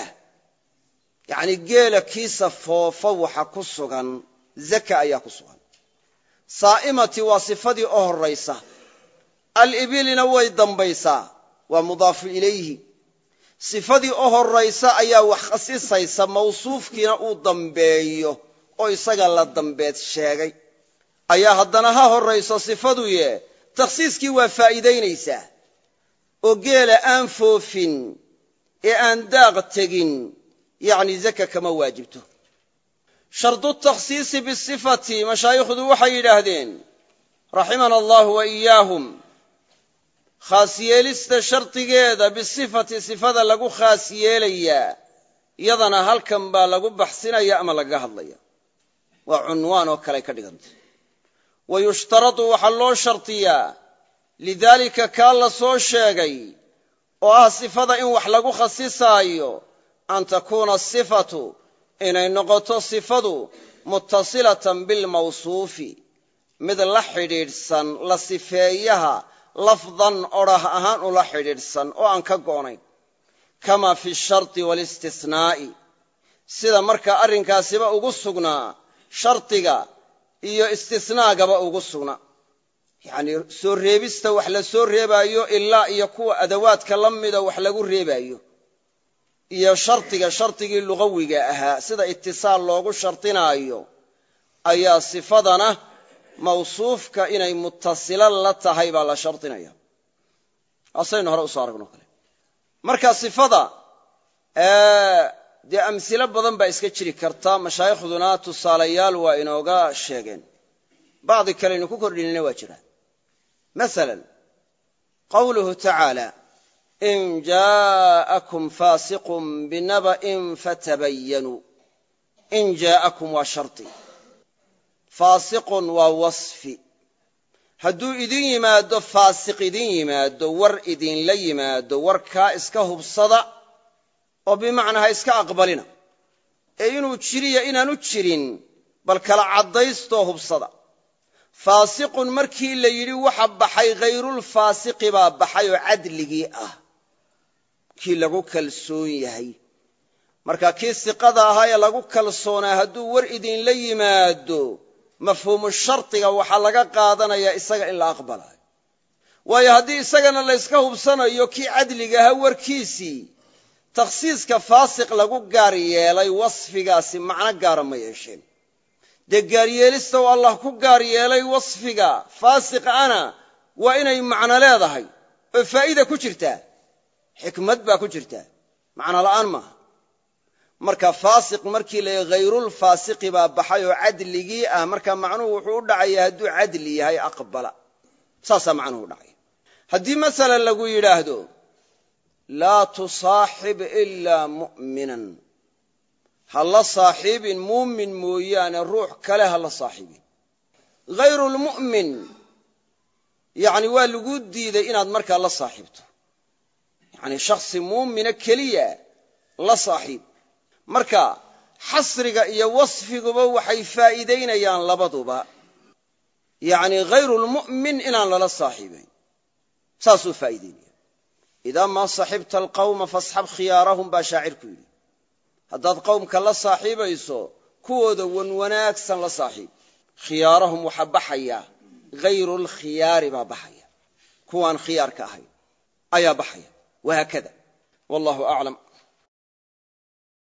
yacnii geela kiisa foofo waxa ku sugan zaka ayaa ku sugan saa'imati waa sifadii oo horraysa alibilina way dambaysaa waa mudaafu ilayhi sifadii oo horraysa ayaa wax khasisaysa mawsuufkiina uu dambeeyo oo isaga la dambeed sheegay ayaa haddana ha horrayso sifadu ye takhsiiskii waa faa'iidaynaysaa oo geela aan foofin ee aan daaq tegin yacni zaka kama waajibto shardu takhsiisi bisifati mashaayikhdu waxay yidhaahdeen raximana allahu wa iyaahum khaas yeelista shardigeeda bisifati sifada lagu khaas yeelayaa yadana halkan baa lagu baxsinaya ama lagaga hadlaya waa cunwaan oo kale ay ka dhigantay wa yushtaradu waxaa loo shardiyaa lidaalika kaa la soo sheegay oo ah sifada in wax lagu khasisaayo an takuuna asifatu inay noqoto sifadu muttasilatan bilmawsuufi mid la xidhiidhsan la sifeeyaha lafdan odhah ahaan ula xidhiidhsan oo aan ka goonayn kama fi sharti walistisnaa'i sida markaa arrinkaasiba ugu sugnaa shardiga iyo istisnaagaba ugu sugnaa yacnii soo reebista wax la soo reebaayo ilaa iyo kuwa adawaadka la mida wax lagu reebaayo iyo shardiga shardigii lugawiga ahaa sida itisaal loogu shardinaayo ayaa sifadana mawsuufka inay mutasila la tahay baa la shardinaya asaynu hore usoo aragno kale marka sifada dee amsilo badan baa iska jiri karta mashaayikhduna tusaalayaal waa inooga sheegeen bacdi kaleaynu ku kordhinina waa jiraa maala qawluhu tacaala in jaa'akum faasiqun binaba'in fatabayanuu in jaa'akum waa shardi faasiqun waa wasfi hadduu idin yimaado faasiq idin yimaado war idinla yimaado warkaa iska hubsada oo bimacnaa ha iska aqbalina ee inuu jiriya inaanu jirin bal kala caddaystoo hubsada faasiqun markii la yidhi waxa baxay khayrulfaasiqi baa baxay oo cadligii ah kii lagu kalsoon yahay marka kii siqada ahaa ee lagu kalsoonaa hadduu war idinla yimaado mafhuumu shardiga waxaa laga qaadanayaa isaga in la aqbalayo waayo haddii isagana layska hubsanayo kii cadliga ahaa warkiisii takhsiiska faasiq lagu gaar yeelay wasfigaasi macno gaara ma yeesheen dee gaaryeelista oo allah ku gaar yeelay wasfiga faasiq ana waa inay macno leedahay oo faa'iida ku jirtaa xikmad baa ku jirtaa macno la'aan maaha marka faasiq markii la hayrulfaasiqi baa baxay oo cadligii ah marka macnuhu wuxuu u dhacaya hadduu cadli yahay aqbala saasaa macnuhu u dhacaya haddii masalan lagu yidhaahdo laa tusaaxib ilaa mu'minan ha la saaxiibin muumin mooyaane ruux kale ha la saaxiibin hayru lmu'min yacni waa lagu diiday inaad markaa la saaxiibto yacni shakhsi muumina keliya la saaxiib marka xasriga iyo wasfiguba waxay faa'iidaynayaan labaduba yacni hayru lmu'min inaan lala saaxiibayn saasuu faa'iidaynaya idaa maa saxibta alqawma fasxab khiyaarahum baa shaacir yidhi haddaad qowmka la saaxiibayso kuwooda wan wanaagsan la saaxiib khiyaarahum waxaa baxaya hayru lkhiyaari baa baxaya kuwaan khiyaarka ahayn ayaa baxaya wahaakada wallahu aclam